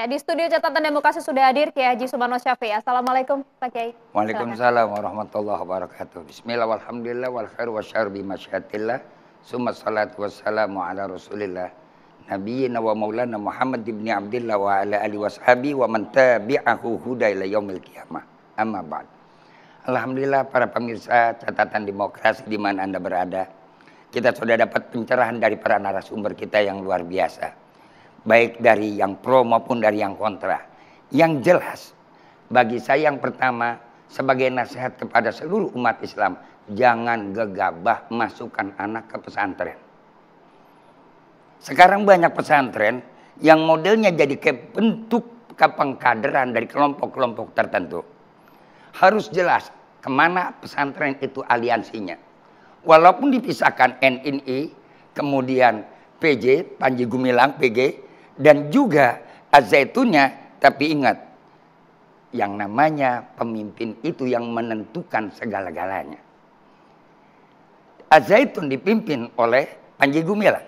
S2: Ya, di studio catatan demokrasi sudah hadir Kiai Haji Sumarno Syafi'i. Assalamualaikum Pak Kiai. Waalaikumsalam
S7: warahmatullahi wabarakatuh. Bismillah walhamdulillah wal khair wa syar bi masyiatillah. Summa salatu wassalamu ala rasulillah. Nabiina wa maulana Muhammad ibn Abdullah wa ala ali washabi wa man tabi'ahu huda ila yaumil qiyamah. Amma ba'd. Alhamdulillah para pemirsa catatan demokrasi di mana Anda berada. Kita sudah dapat pencerahan dari para narasumber kita yang luar biasa baik dari yang pro maupun dari yang kontra. Yang jelas bagi saya yang pertama sebagai nasihat kepada seluruh umat Islam, jangan gegabah masukkan anak ke pesantren. Sekarang banyak pesantren yang modelnya jadi kayak bentuk kepengkaderan dari kelompok-kelompok tertentu. Harus jelas kemana pesantren itu aliansinya. Walaupun dipisahkan NNI, kemudian PJ, Panji Gumilang, PG, dan juga azaitunnya tapi ingat yang namanya pemimpin itu yang menentukan segala-galanya. Azaitun dipimpin oleh Panji Gumilang.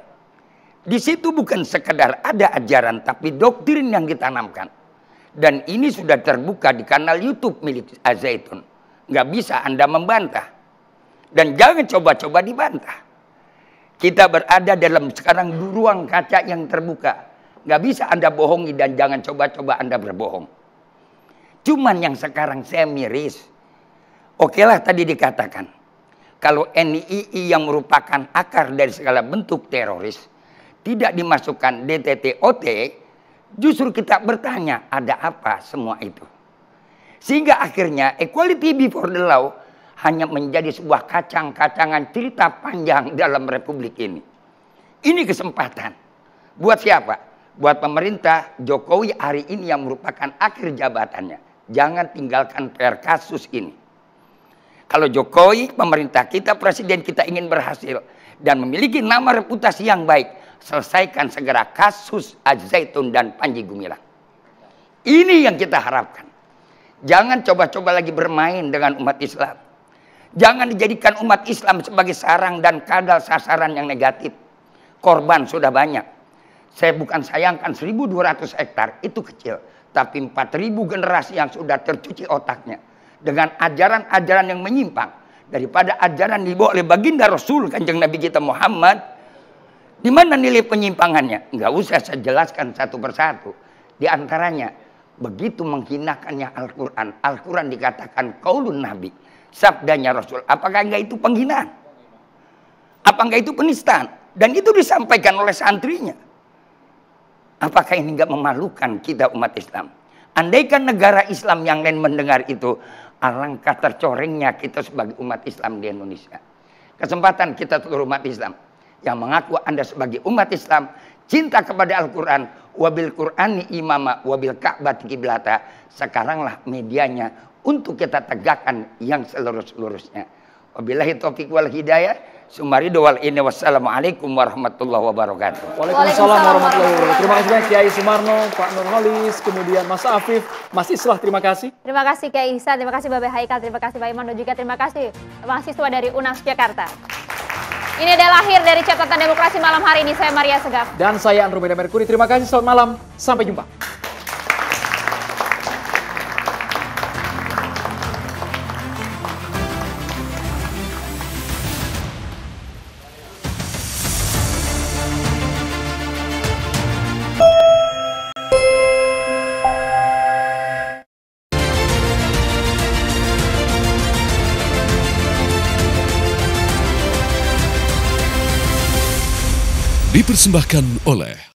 S7: Di situ bukan sekedar ada ajaran tapi doktrin yang ditanamkan. Dan ini sudah terbuka di kanal YouTube milik Azaitun. Nggak bisa Anda membantah. Dan jangan coba-coba dibantah. Kita berada dalam sekarang ruang kaca yang terbuka Nggak bisa Anda bohongi dan jangan coba-coba Anda berbohong. Cuman yang sekarang saya miris. Oke lah tadi dikatakan. Kalau NII yang merupakan akar dari segala bentuk teroris. Tidak dimasukkan DTTOT. Justru kita bertanya ada apa semua itu. Sehingga akhirnya equality before the law hanya menjadi sebuah kacang-kacangan cerita panjang dalam republik ini. Ini kesempatan. Buat siapa? buat pemerintah Jokowi hari ini yang merupakan akhir jabatannya. Jangan tinggalkan PR kasus ini. Kalau Jokowi, pemerintah kita, presiden kita ingin berhasil dan memiliki nama reputasi yang baik, selesaikan segera kasus Azaitun dan Panji Gumilang. Ini yang kita harapkan. Jangan coba-coba lagi bermain dengan umat Islam. Jangan dijadikan umat Islam sebagai sarang dan kadal sasaran yang negatif. Korban sudah banyak saya bukan sayangkan 1200 hektar itu kecil, tapi 4000 generasi yang sudah tercuci otaknya dengan ajaran-ajaran yang menyimpang daripada ajaran dibawa oleh baginda Rasul Kanjeng Nabi kita Muhammad. Di mana nilai penyimpangannya? Enggak usah saya jelaskan satu persatu. Di antaranya begitu menghinakannya Al-Qur'an. Al-Qur'an dikatakan kaulun Nabi, sabdanya Rasul. Apakah enggak itu penghinaan? Apa enggak itu penistaan? Dan itu disampaikan oleh santrinya. Apakah ini nggak memalukan kita umat Islam? Andaikan negara Islam yang lain mendengar itu, alangkah tercorengnya kita sebagai umat Islam di Indonesia. Kesempatan kita seluruh umat Islam yang mengaku Anda sebagai umat Islam, cinta kepada Al-Qur'an, wabil Qur'ani imama, wabil Ka'bah kiblata. Sekaranglah medianya untuk kita tegakkan yang seluruh-seluruhnya. Wabillahi taufiq wal hidayah. Sumari wal ini wassalamualaikum warahmatullahi wabarakatuh. Waalaikumsalam warahmatullahi wabarakatuh.
S1: Terima kasih banyak Kiai Sumarno, Pak Nurholis, kemudian Mas Afif, Mas Islah, terima kasih.
S2: Terima kasih Kiai Isa, terima kasih Bapak Haikal, terima kasih Pak Iman, dan juga terima kasih mahasiswa dari UNAS Jakarta. Ini adalah lahir dari catatan demokrasi malam hari ini. Saya Maria Segaf.
S1: Dan saya Andromeda Merkuri. Terima kasih, selamat malam. Sampai jumpa.
S4: dipersembahkan oleh